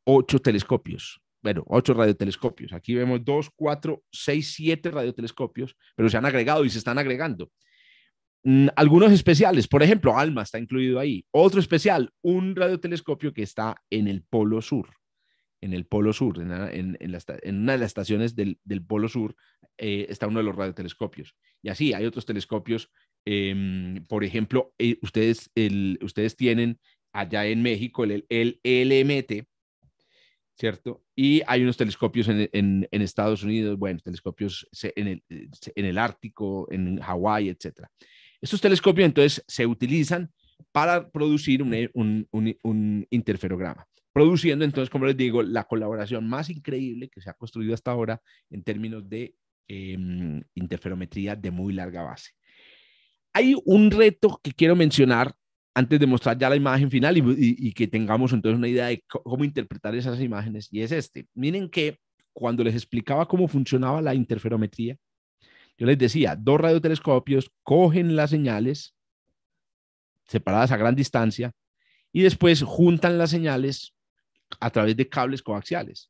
ocho telescopios, bueno, ocho radiotelescopios. Aquí vemos dos, cuatro, seis, siete radiotelescopios, pero se han agregado y se están agregando. Mm, algunos especiales, por ejemplo, ALMA está incluido ahí. Otro especial, un radiotelescopio que está en el Polo Sur en el Polo Sur, en, una de las estaciones del, Polo Sur eh, está uno de los radiotelescopios. Y así hay otros telescopios. Em, por ejemplo, eh, ustedes, ustedes tienen allá en México el, LMT, ¿cierto? Y hay unos telescopios en, Estados Unidos, bueno, telescopios eh, en el, Ártico, en Hawái, etc. Estos telescopios entonces se utilizan para producir un interferograma produciendo entonces, como les digo, la colaboración más increíble que se ha construido hasta ahora en términos de em, interferometría de muy larga base. Hay un reto que quiero mencionar antes de mostrar ya la imagen final y, y que tengamos entonces una idea de cómo interpretar esas imágenes, y es este. Miren que cuando les explicaba cómo funcionaba la interferometría, yo les decía, dos radiotelescopios cogen las señales separadas a gran distancia y después juntan las señales a través de cables coaxiales.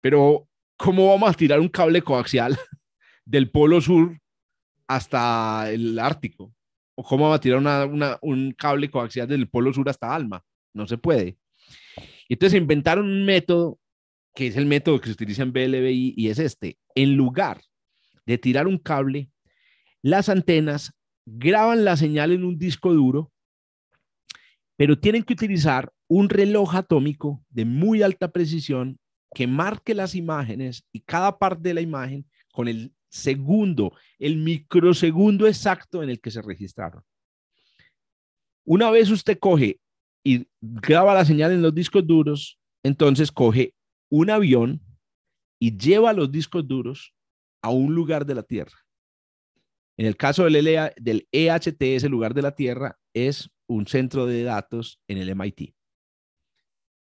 Pero, ¿cómo vamos a tirar un cable coaxial (laughs) del Polo Sur hasta el Ártico? ¿O cómo vamos a tirar un cable coaxial del Polo Sur hasta Alma? No se puede. Entonces inventaron un método que es el método que se utiliza en BLBI y es este. En lugar de tirar un cable, las antenas graban la señal en un disco duro pero tienen que utilizar un reloj atómico de muy alta precisión que marque las imágenes y cada parte de la imagen con el segundo, el microsegundo exacto en el que se registraron. Una vez usted coge y graba la señal en los discos duros, entonces coge un avión y lleva los discos duros a un lugar de la Tierra. En el caso del, EHT, e ese lugar de la Tierra es un centro de datos en el MIT.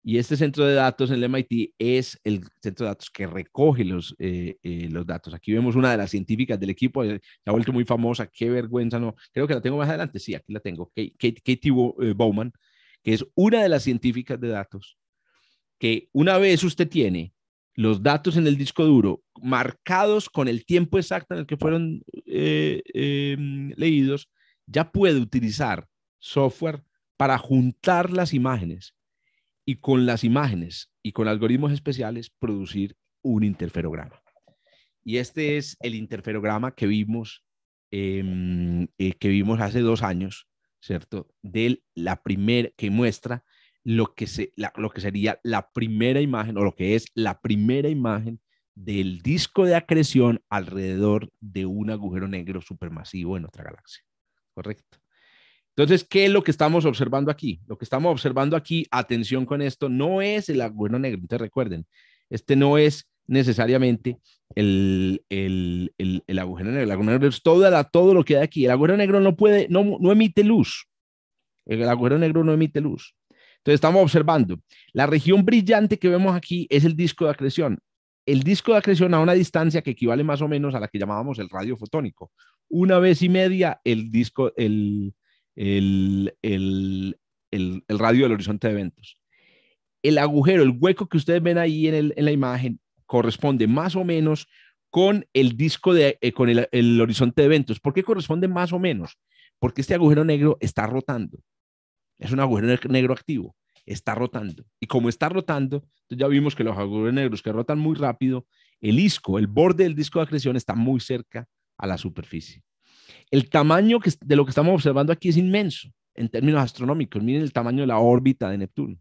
Y este centro de datos en el MIT es el centro de datos que recoge los, eh, eh, los datos. Aquí vemos una de las científicas del equipo, eh, se ha vuelto muy famosa, qué vergüenza, no, creo que la tengo más adelante, sí, aquí la tengo, Katie Bowman, que es una de las científicas de datos, que una vez usted tiene los datos en el disco duro marcados con el tiempo exacto en el que fueron leídos, ya puede utilizar software para juntar las imágenes y con las imágenes y con algoritmos especiales producir un interferograma. Y este es el interferograma que vimos, em, eh, que vimos hace dos años, ¿cierto? De la primera que muestra lo que, se, lo que sería la primera imagen o lo que es la primera imagen del disco de acreción alrededor de un agujero negro supermasivo en nuestra galaxia. Correcto. Entonces, ¿qué es lo que estamos observando aquí? Lo que estamos observando aquí, atención con esto, no es el agujero negro, te recuerden, este no es necesariamente el, el, el, agujero negro. El agujero negro es toda todo lo que hay aquí. El agujero negro no puede, no, no emite luz. El agujero negro no emite luz. Entonces estamos observando. La región brillante que vemos aquí es el disco de acreción. El disco de acreción a una distancia que equivale más o menos a la que llamábamos el radio fotónico. Una vez y media el disco, el, el, radio del horizonte de eventos. El agujero, el hueco que ustedes ven ahí en, la imagen, corresponde más o menos con el disco de, eh, con el, horizonte de eventos. ¿Por qué corresponde más o menos? Porque este agujero negro está rotando. Es un agujero negro activo. Está rotando. Y como está rotando, ya vimos que los agujeros negros que rotan muy rápido, el disco, el borde del disco de acreción está muy cerca a la superficie. El tamaño de lo que estamos observando aquí es inmenso en términos astronómicos. Miren el tamaño de la órbita de Neptuno.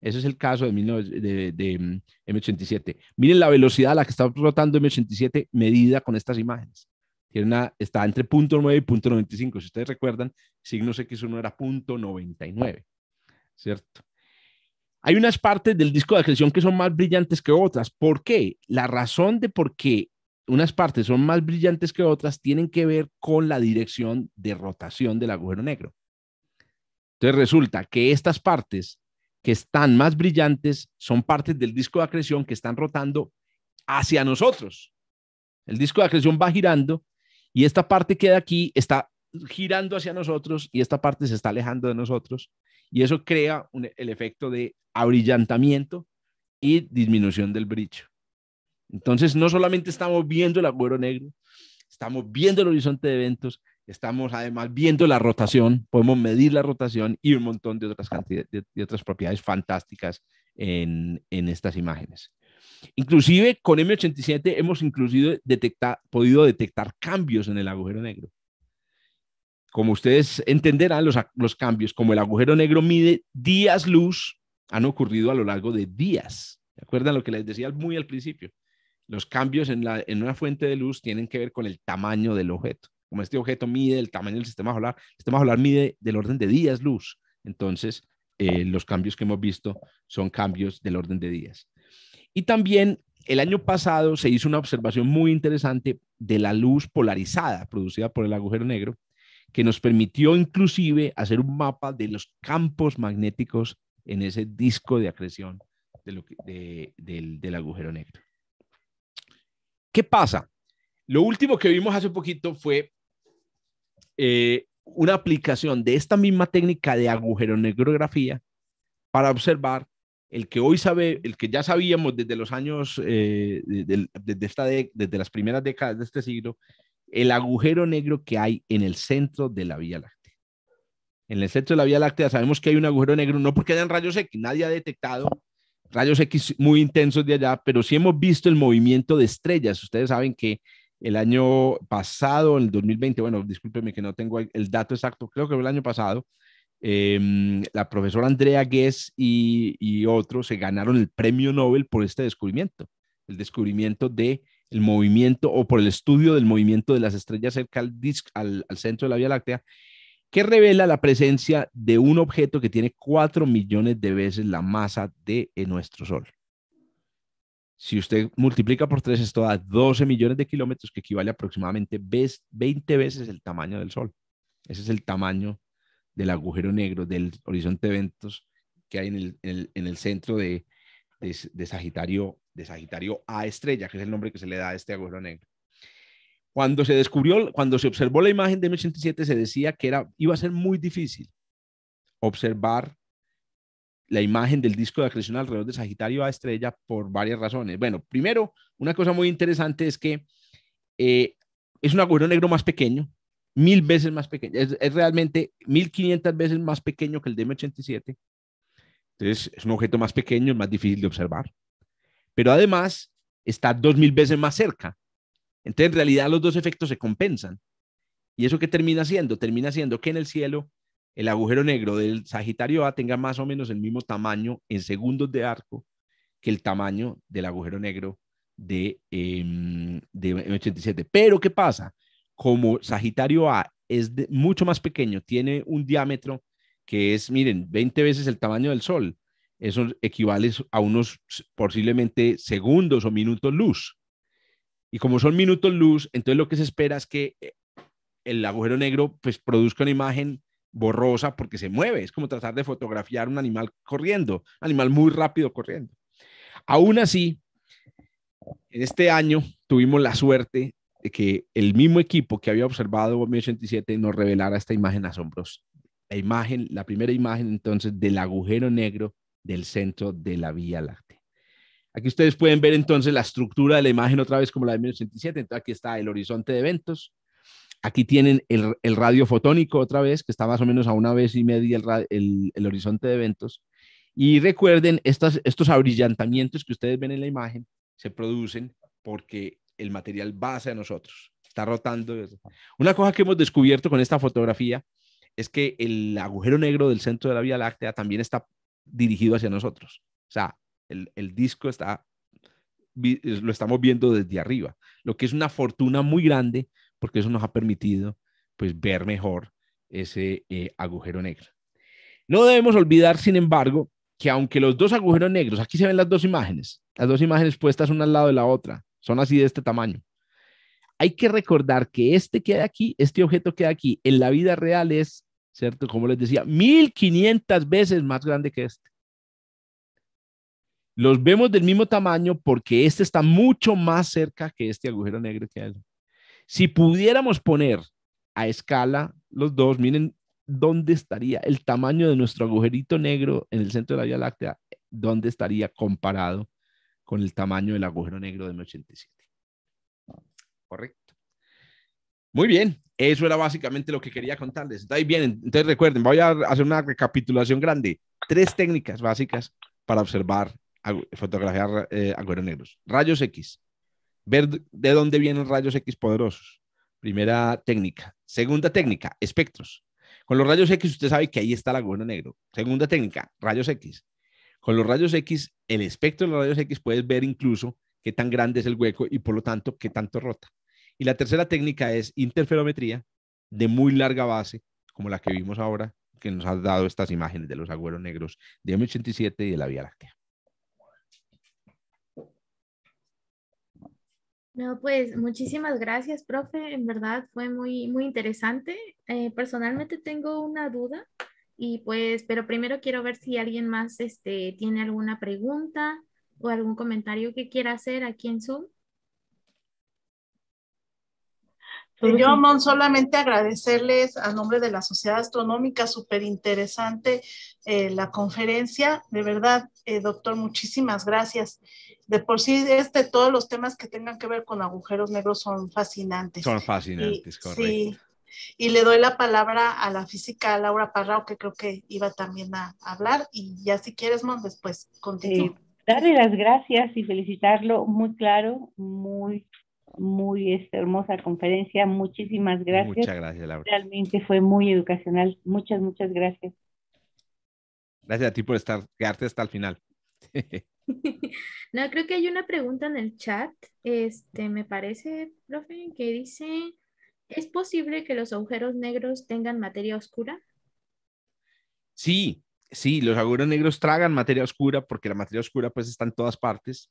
Ese es el caso de, M87. Mm, Miren la velocidad a la que está rotando M87 medida con estas imágenes. Tiene una, está entre 0.9 y 0.95. Si ustedes recuerdan, signos X1 era 0.99, ¿cierto? Hay unas partes del disco de acreción que son más brillantes que otras. ¿Por qué? La razón de por qué unas partes son más brillantes que otras, tienen que ver con la dirección de rotación del agujero negro. Entonces resulta que estas partes que están más brillantes son partes del disco de acreción que están rotando hacia nosotros. El disco de acreción va girando y esta parte que de aquí está girando hacia nosotros y esta parte se está alejando de nosotros y eso crea el efecto de abrillantamiento y disminución del brillo. Entonces, no solamente estamos viendo el agujero negro, estamos viendo el horizonte de eventos, estamos además viendo la rotación, podemos medir la rotación y un montón de otras, cantidades, de, otras propiedades fantásticas en, estas imágenes. Inclusive con M87 hemos inclusive detectado, podido detectar cambios en el agujero negro. Como ustedes entenderán, los, cambios, como el agujero negro mide días luz, han ocurrido a lo largo de días. ¿Se acuerdan lo que les decía muy al principio? Los cambios en, una fuente de luz tienen que ver con el tamaño del objeto. Como este objeto mide el tamaño del sistema solar, el sistema solar mide del orden de días luz. Entonces, eh, los cambios que hemos visto son cambios del orden de días. Y también el año pasado se hizo una observación muy interesante de la luz polarizada producida por el agujero negro, que nos permitió inclusive hacer un mapa de los campos magnéticos en ese disco de acreción del agujero negro. ¿Qué pasa? Lo último que vimos hace poquito fue eh, una aplicación de esta misma técnica de agujero agujeronegrografía para observar el que hoy sabe, el que ya sabíamos desde los años, eh, desde, esta desde las primeras décadas de este siglo, el agujero negro que hay en el centro de la Vía Láctea. En el centro de la Vía Láctea sabemos que hay un agujero negro, no porque hayan rayos X, nadie ha detectado rayos X muy intensos de allá, pero sí hemos visto el movimiento de estrellas. Ustedes saben que el año pasado, el 2020, bueno, discúlpeme que no tengo el dato exacto, creo que fue el año pasado, em, la profesora Andrea Guess y, otros se ganaron el premio Nobel por este descubrimiento, el descubrimiento del el movimiento o por el estudio del movimiento de las estrellas cerca al, disc, al, al centro de la Vía Láctea que revela la presencia de un objeto que tiene 4 millones de veces la masa de eh, nuestro Sol. Si usted multiplica por 3, esto da 12 millones de kilómetros, que equivale aproximadamente 20 veces el tamaño del Sol. Ese es el tamaño del agujero negro, del horizonte de eventos que hay en el, centro de, Sagitario, de Sagitario A estrella, que es el nombre que se le da a este agujero negro. Cuando se descubrió, cuando se observó la imagen de M87 se decía que era, iba a ser muy difícil observar la imagen del disco de acreción alrededor de Sagitario a Estrella por varias razones. Bueno, primero, una cosa muy interesante es que eh, es un agujero negro más pequeño, mil veces más pequeño, es, realmente realmente 1500 veces más pequeño que el de m 87 Entonces, es un objeto más pequeño, más difícil de observar. Pero además, está 2000 veces más cerca. Entonces, en realidad, los dos efectos se compensan. ¿Y eso qué termina siendo? Termina siendo que en el cielo el agujero negro del Sagitario A tenga más o menos el mismo tamaño en segundos de arco que el tamaño del agujero negro de, em, m 87. Pero, ¿qué pasa? Como Sagitario A es mucho más pequeño, tiene un diámetro que es, miren, 20 veces el tamaño del Sol. Eso equivale a unos posiblemente segundos o minutos luz. Y como son minutos luz, entonces lo que se espera es que eh, el agujero negro pues produzca una imagen borrosa porque se mueve. Es como tratar de fotografiar un animal corriendo, un animal muy rápido corriendo. Aún así, en este año tuvimos la suerte de que el mismo equipo que había observado en 87 nos revelara esta imagen asombrosa. La imagen, la primera imagen entonces del agujero negro del centro de la Vía Láctea. Aquí ustedes pueden ver entonces la estructura de la imagen otra vez como la de 1987. Entonces aquí está el horizonte de eventos. Aquí tienen el, radio fotónico otra vez, que está más o menos a una vez y media el, horizonte de eventos. Y recuerden, estos abrillantamientos que ustedes ven en la imagen se producen porque el material va hacia nosotros, está rotando. Una cosa que hemos descubierto con esta fotografía es que el agujero negro del centro de la Vía Láctea también está dirigido hacia nosotros. O sea, el, disco está, lo estamos viendo desde arriba, lo que es una fortuna muy grande porque eso nos ha permitido pues ver mejor ese eh, agujero negro. No debemos olvidar, sin embargo, que aunque los dos agujeros negros, aquí se ven las dos imágenes, las dos imágenes puestas una al lado de la otra, son así de este tamaño. Hay que recordar que este que hay aquí, este objeto que hay aquí, en la vida real es, ¿cierto? Como les decía, 1500 veces más grande que este. Los vemos del mismo tamaño porque este está mucho más cerca que este agujero negro que hay. Si pudiéramos poner a escala los dos, miren dónde estaría el tamaño de nuestro agujerito negro en el centro de la Vía Láctea, dónde estaría comparado con el tamaño del agujero negro de M87. Correcto. Muy bien, eso era básicamente lo que quería contarles. Está bien, entonces recuerden, voy a hacer una recapitulación grande. Tres técnicas básicas para observar fotografiar eh, negros. Rayos X. Ver de dónde vienen rayos X poderosos. Primera técnica. Segunda técnica, espectros. Con los rayos X usted sabe que ahí está el agujero negro. Segunda técnica, rayos X. Con los rayos X, el espectro de los rayos X puedes ver incluso qué tan grande es el hueco y por lo tanto qué tanto rota. Y la tercera técnica es interferometría de muy larga base, como la que vimos ahora, que nos ha dado estas imágenes de los agujeros negros de M87 y de la Vía Láctea. No, pues muchísimas gracias, profe. En verdad fue muy, muy interesante. Eh, personalmente tengo una duda y pues, pero primero quiero ver si alguien más este, tiene alguna pregunta o algún comentario que quiera hacer aquí en Zoom. Yo, Mon, solamente agradecerles a nombre de la Sociedad Astronómica, súper interesante eh, la conferencia, de verdad, eh, doctor, muchísimas gracias. De por sí, este, todos los temas que tengan que ver con agujeros negros son fascinantes. Son fascinantes, correcto. Y le doy la palabra a la física Laura Parrao, que creo que iba también a hablar. Y ya si quieres, después continúo. darle las gracias y felicitarlo. Muy claro, muy, muy esta hermosa conferencia. Muchísimas gracias. Muchas gracias, Laura. Realmente fue muy educacional. Muchas, muchas gracias. Gracias a ti por estar, quedarte hasta el final. (laughs) (laughs) no, creo que hay una pregunta en el chat, este, me parece, profe, que dice, ¿es posible que los agujeros negros tengan materia oscura? Sí, sí, los agujeros negros tragan materia oscura porque la materia oscura pues está en todas partes,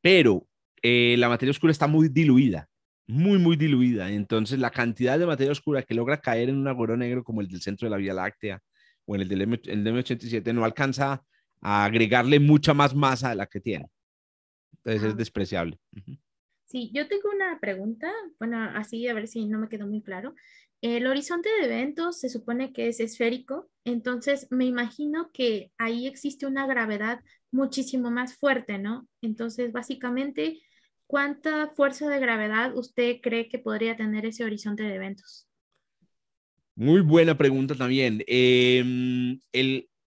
pero eh, la materia oscura está muy diluida, muy, muy diluida. Entonces la cantidad de materia oscura que logra caer en un agujero negro como el del centro de la Vía Láctea o en el del DM87 no alcanza a agregarle mucha más masa de la que tiene. Entonces es ah. despreciable. Sí, yo tengo una pregunta, bueno, así a ver si no me quedó muy claro. El horizonte de eventos se supone que es esférico, entonces me imagino que ahí existe una gravedad muchísimo más fuerte, ¿no? Entonces, básicamente, ¿cuánta fuerza de gravedad usted cree que podría tener ese horizonte de eventos? Muy buena pregunta también. Em,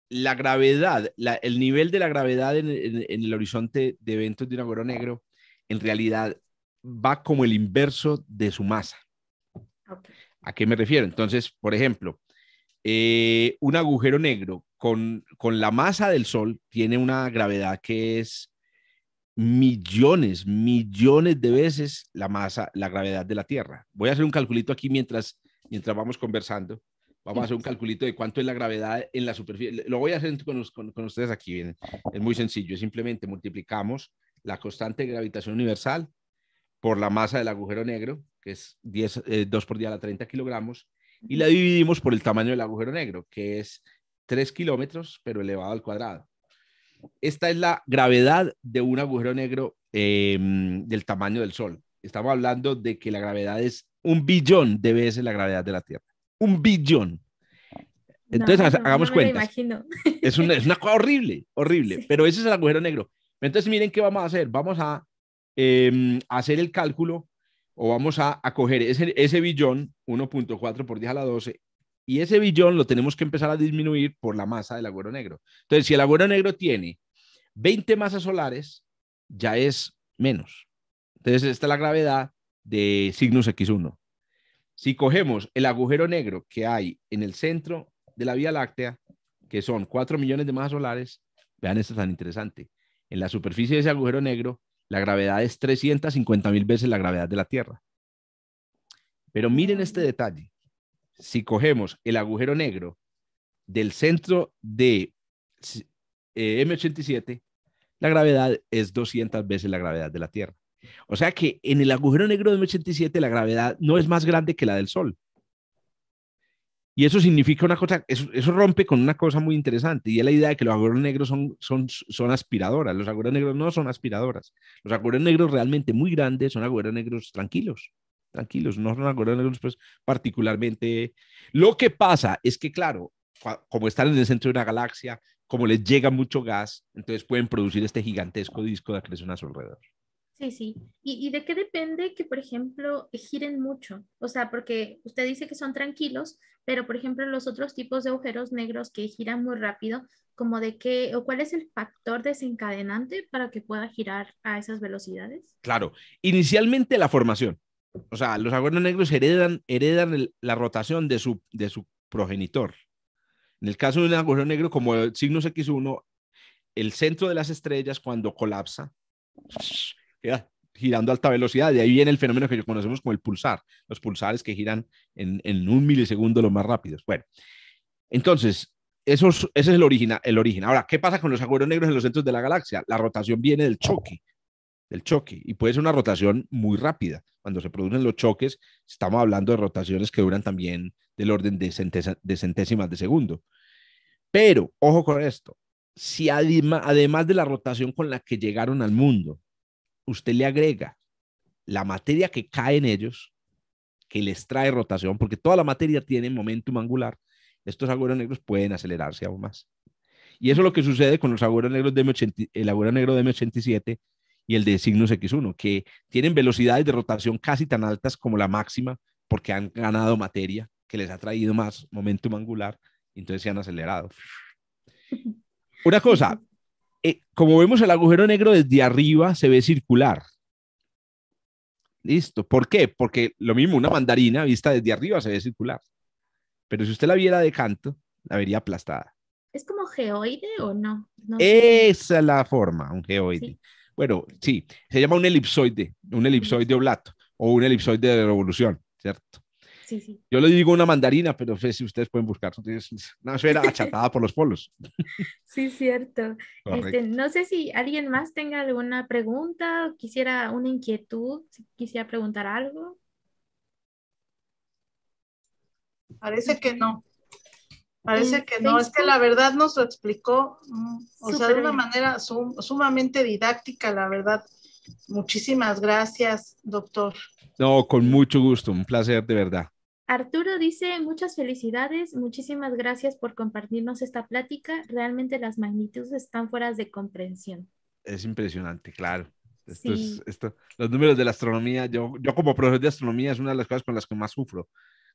la gravedad, el nivel de la gravedad en, el horizonte de eventos de un agujero negro, en realidad va como el inverso de su masa. ¿A qué me refiero? Entonces, por ejemplo, eh, un agujero negro con, con la masa del Sol tiene una gravedad que es millones, millones de veces la masa, la gravedad de la Tierra. Voy a hacer un calculito aquí mientras mientras vamos conversando. Vamos a hacer un calculito de cuánto es la gravedad en la superficie. Lo voy a hacer con, ustedes aquí. Es muy sencillo. Simplemente multiplicamos la constante de gravitación universal por la masa del agujero negro, que es 10, 2 eh, por 10 a la 30 kilogramos, y la dividimos por el tamaño del agujero negro, que es 3 kilómetros, pero elevado al cuadrado. Esta es la gravedad de un agujero negro em, del tamaño del Sol. Estamos hablando de que la gravedad es un billón de veces la gravedad de la Tierra. Un billón. Entonces, hagamos cuenta. Es una, es una cosa horrible, horrible, pero ese es el agujero negro. Entonces, miren qué vamos a hacer. Vamos a em, hacer el cálculo o vamos a, coger ese, ese billón, 1.4 por 10 a la 12, y ese billón lo tenemos que empezar a disminuir por la masa del agujero negro. Entonces, si el agujero negro tiene 20 masas solares, ya es menos. Entonces, esta es la gravedad de Cygnus X1. Si cogemos el agujero negro que hay en el centro de la Vía Láctea, que son 4 millones de masas solares, vean esto tan interesante. En la superficie de ese agujero negro, la gravedad es 350 mil veces la gravedad de la Tierra. Pero miren este detalle. Si cogemos el agujero negro del centro de eh, M87, la gravedad es 200 veces la gravedad de la Tierra. O sea que en el agujero negro de 87 la gravedad no es más grande que la del Sol. Y eso significa una cosa, eso, rompe con una cosa muy interesante y es la idea de que los agujeros negros son, son, son aspiradoras. Los agujeros negros no son aspiradoras. Los agujeros negros realmente muy grandes son agujeros negros tranquilos. Tranquilos, no son agujeros negros pues, particularmente. Lo que pasa es que, claro, como están en el centro de una galaxia, como les llega mucho gas, entonces pueden producir este gigantesco disco de acreción a su alrededor. Sí, sí. ¿Y, de qué depende que, por ejemplo, giren mucho? O sea, porque usted dice que son tranquilos, pero, por ejemplo, los otros tipos de agujeros negros que giran muy rápido, como de qué, o cuál es el factor desencadenante para que pueda girar a esas velocidades? Claro, inicialmente la formación. O sea, los agujeros negros heredan, heredan la rotación de su, de su progenitor. En el caso de un agujero negro como el signo X1, el centro de las estrellas cuando colapsa girando a alta velocidad. De ahí viene el fenómeno que conocemos como el pulsar, los pulsares que giran en, un milisegundo los más rápidos. Bueno, entonces, eso ese es el, origen. Ahora, ¿qué pasa con los agujeros negros en los centros de la galaxia? La rotación viene del choque, del choque, y puede ser una rotación muy rápida. Cuando se producen los choques, estamos hablando de rotaciones que duran también del orden de, centésimas de segundo. Pero, ojo con esto, si además de la rotación con la que llegaron al mundo, usted le agrega la materia que cae en ellos, que les trae rotación, porque toda la materia tiene momento angular, estos agujeros negros pueden acelerarse aún más. Y eso es lo que sucede con los agujeros negros de m el agujero negro de M87 y el de signos X1, que tienen velocidades de rotación casi tan altas como la máxima, porque han ganado materia que les ha traído más momento angular, entonces se han acelerado. Una cosa, eh, como vemos el agujero negro desde arriba, se ve circular. Listo. ¿Por qué? Porque lo mismo, una mandarina vista desde arriba se ve circular. Pero si usted la viera de canto, la vería aplastada. ¿Es como geoide o no? Esa es la forma, un geoide. Bueno, sí, se llama un elipsoide, un elipsoide oblato o un elipsoide de revolución, ¿cierto? Yo le digo una mandarina, pero sé si ustedes pueden buscar. Entonces, una esfera (laughs) achatada por los polos. Sí, cierto. Este, no sé si alguien más tenga alguna pregunta o quisiera una inquietud, quisiera preguntar algo. Parece que no. Parece que no, es que la verdad nos lo explicó, mm, o sea, de una manera sumamente didáctica, la verdad. Muchísimas gracias, doctor. No, con mucho gusto, un placer de verdad. Arturo dice, muchas felicidades, muchísimas gracias por compartirnos esta plática. Realmente las magnitudes están fuera de comprensión. Es impresionante, claro. los números de la astronomía, yo, yo como profesor de astronomía es una de las cosas con las que más sufro,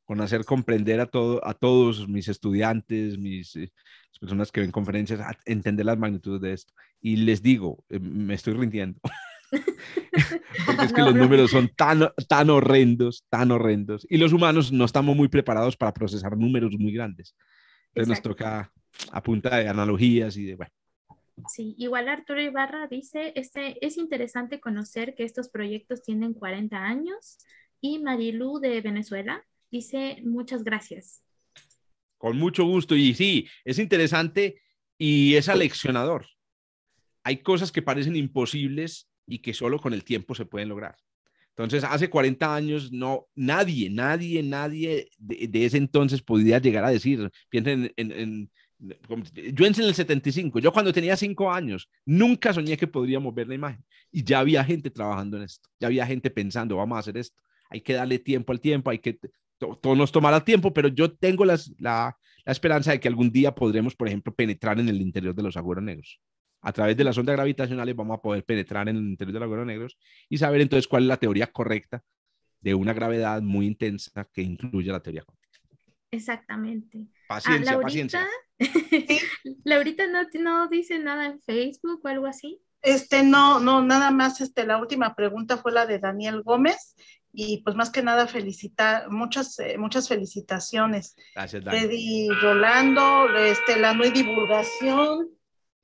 con hacer comprender a, todo, a todos mis estudiantes, mis eh, personas que ven conferencias, entender las magnitudes de esto. Y les digo, em, me estoy rindiendo. (laughs) (laughs) Porque es que los números son tan, tan horrendos, tan horrendos. Y los humanos no estamos muy preparados para procesar números muy grandes. Entonces nos toca a punta de analogías y de, bueno. Sí, igual Arturo Ibarra dice, este, es interesante conocer que estos proyectos tienen 40 años y Marilu de Venezuela dice, muchas gracias. Con mucho gusto y sí, es interesante y es aleccionador. Hay cosas que parecen imposibles y que solo con el tiempo se pueden lograr. Entonces, hace 40 años no, nadie, nadie, nadie de, ese entonces podía llegar a decir, piensen en, yo en el 75, yo cuando tenía 5 años, nunca soñé que podríamos ver la imagen y ya había gente trabajando en esto, ya había gente pensando, vamos a hacer esto, hay que darle tiempo al tiempo, hay que, todo nos tomará tiempo, pero yo tengo la, esperanza de que algún día podremos, por ejemplo, penetrar en el interior de los agujeros negros a través de las ondas gravitacionales vamos a poder penetrar en el interior de los agujeros negros y saber entonces cuál es la teoría correcta de una gravedad muy intensa que incluye la teoría cuántica. Exactamente. Paciencia, ah, paciencia. Laurita (laughs) no, no dice nada en Facebook o algo así. Este, no, no, nada más, este, la última pregunta fue la de Daniel Gómez y pues más que nada felicitar, muchas, eh, muchas felicitaciones. Gracias, Dani. Freddy Rolando, este, la nueva divulgación,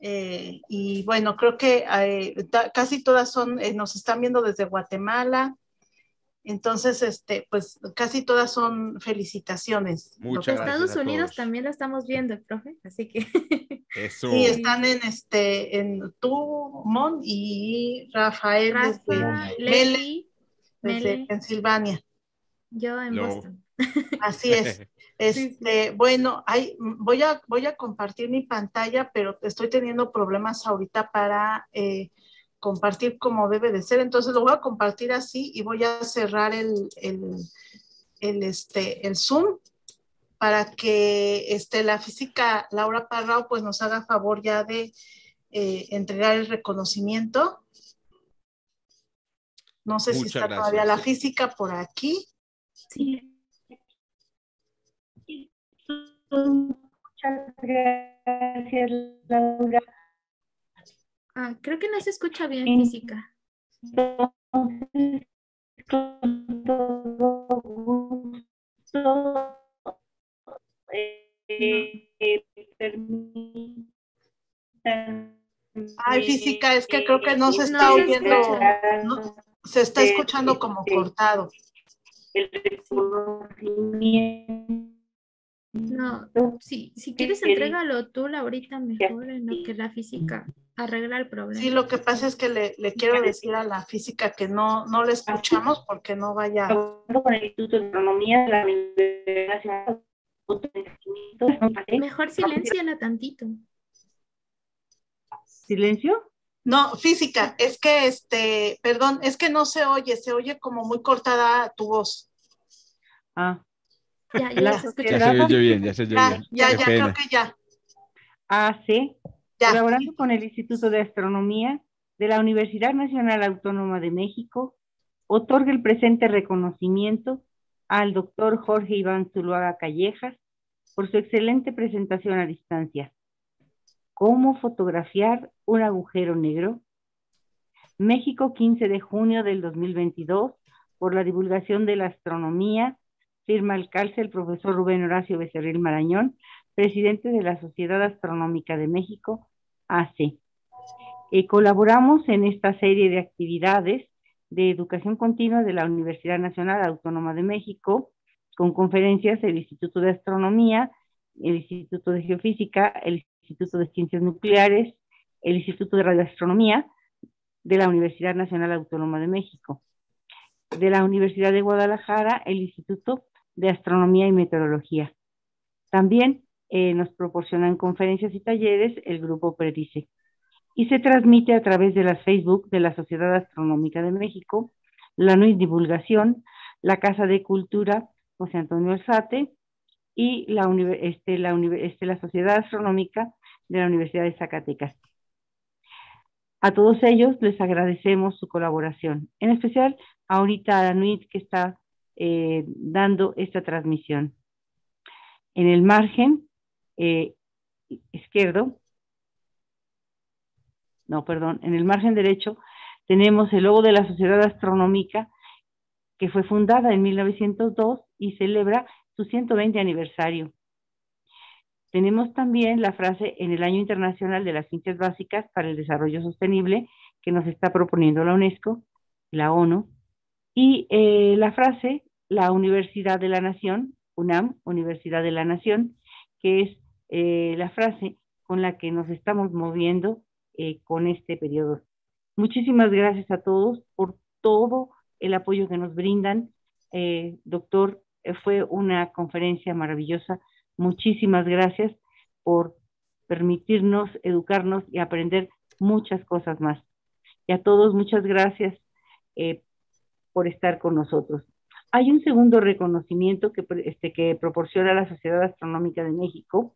eh, y bueno, creo que eh, casi todas son, eh, nos están viendo desde Guatemala. Entonces, este, pues casi todas son felicitaciones. Muchas Estados Unidos también la estamos viendo, profe, así que. y (laughs) están en este, en tú, Mon y Rafael desde, Pensilvania. Yo en Boston. Así es. (laughs) Este, bueno, voy a, voy a compartir mi pantalla, pero estoy teniendo problemas ahorita para eh, compartir como debe de ser. Entonces lo voy a compartir así y voy a cerrar el, este, el Zoom para que este, la física Laura Parrao pues, nos haga favor ya de eh, entregar el reconocimiento. No sé si está todavía la física por aquí. Sí, Ah, creo que no se escucha bien física. Ay, física, es que creo que no se está oyendo, se, está escuchando como cortado. El no, si, si quieres entrégalo tú, Laurita, mejor en lo que la física arregla el problema. Sí, lo que pasa es que le, quiero decir a la física que no, no la escuchamos porque no vaya. Con el Instituto Mejor tantito. ¿Silencio? No, física, es que este, perdón, es que no se oye, se oye como muy cortada tu voz. Ah, ya, ya, se bien, ya se oye bien. Ya, ya, creo que ya. Ah, sí. Ya. Colaborando con el Instituto de Astronomía de la Universidad Nacional Autónoma de México, otorga el presente reconocimiento al doctor Jorge Iván Zuluaga Callejas por su excelente presentación a distancia. ¿Cómo fotografiar un agujero negro? México 15 de junio del 2022 por la divulgación de la astronomía Irma Alcalce, el profesor Rubén Horacio Becerril Marañón, presidente de la Sociedad Astronómica de México, AC. Eh, colaboramos en esta serie de actividades de educación continua de la Universidad Nacional Autónoma de México, con conferencias del Instituto de Astronomía, el Instituto de Geofísica, el Instituto de Ciencias Nucleares, el Instituto de Radioastronomía de la Universidad Nacional Autónoma de México, de la Universidad de Guadalajara, el Instituto de astronomía y meteorología. También eh, nos proporcionan conferencias y talleres el grupo Predice. Y se transmite a través de las Facebook de la Sociedad Astronómica de México, la NUI Divulgación, la Casa de Cultura José Antonio Elzate, y la, este, la, este, la Sociedad Astronómica de la Universidad de Zacatecas. A todos ellos les agradecemos su colaboración, en especial ahorita a la NUIT que está eh, dando esta transmisión. En el margen eh, izquierdo, no, perdón, en el margen derecho tenemos el logo de la Sociedad Astronómica que fue fundada en 1902 y celebra su 120 aniversario. Tenemos también la frase en el Año Internacional de las Ciencias Básicas para el Desarrollo Sostenible que nos está proponiendo la UNESCO, la ONU, y eh, la frase, la Universidad de la Nación, UNAM, Universidad de la Nación, que es eh, la frase con la que nos estamos moviendo eh, con este periodo. Muchísimas gracias a todos por todo el apoyo que nos brindan. doctor, fue una conferencia maravillosa. Muchísimas gracias por permitirnos educarnos y aprender muchas cosas más. Y a todos, muchas gracias eh, por estar con nosotros. Hay un segundo reconocimiento este, que, proporciona la Sociedad Astronómica de México,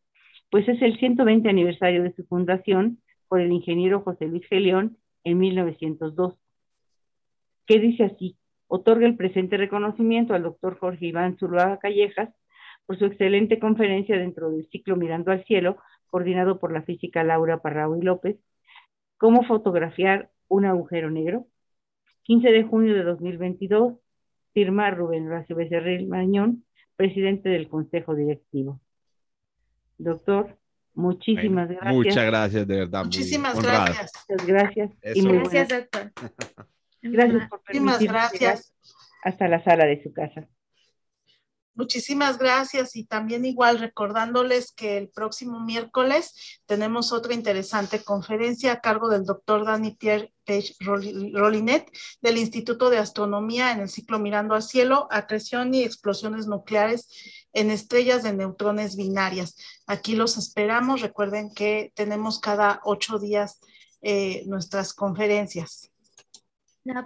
pues es el 120 aniversario de su fundación por el ingeniero José Luis Geleón en 1902, que dice así, otorga el presente reconocimiento al doctor Jorge Iván Zuluaga Callejas por su excelente conferencia dentro del ciclo Mirando al Cielo, coordinado por la física Laura Parrao y López, cómo fotografiar un agujero negro, 15 de junio de 2022, firma Rubén Horacio Becerril Mañón, presidente del Consejo Directivo. Doctor, muchísimas gracias. Muchas gracias, de verdad. Muchísimas gracias. Muchas gracias. gracias, doctor. Gracias por Muchísimas gracias. Hasta la sala de su casa. Muchísimas gracias y también igual recordándoles que el próximo miércoles tenemos otra interesante conferencia a cargo del doctor Dani Pierre Page Rollinet del Instituto de Astronomía en el ciclo Mirando al Cielo, acreción y explosiones nucleares en estrellas de neutrones binarias. Aquí los esperamos. Recuerden que tenemos cada ocho días eh, nuestras conferencias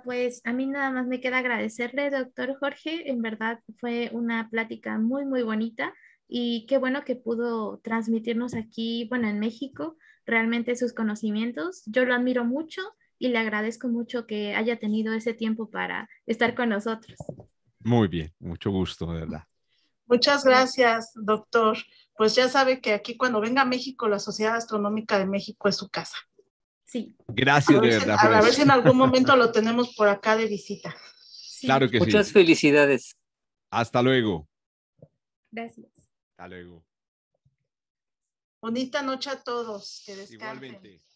pues a mí nada más me queda agradecerle, doctor Jorge. En verdad fue una plática muy, muy bonita y qué bueno que pudo transmitirnos aquí, bueno, en México, realmente sus conocimientos. Yo lo admiro mucho y le agradezco mucho que haya tenido ese tiempo para estar con nosotros. Muy bien, mucho gusto, de verdad. Muchas gracias, doctor. Pues ya sabe que aquí cuando venga a México, la Sociedad Astronómica de México es su casa. Sí. Gracias de verdad. a ver pues. si en algún (laughs) momento lo tenemos por acá de visita. Claro que Muchas felicidades. Hasta luego. Gracias. Hasta luego. Bonita noche a todos. Que descansen. Igualmente.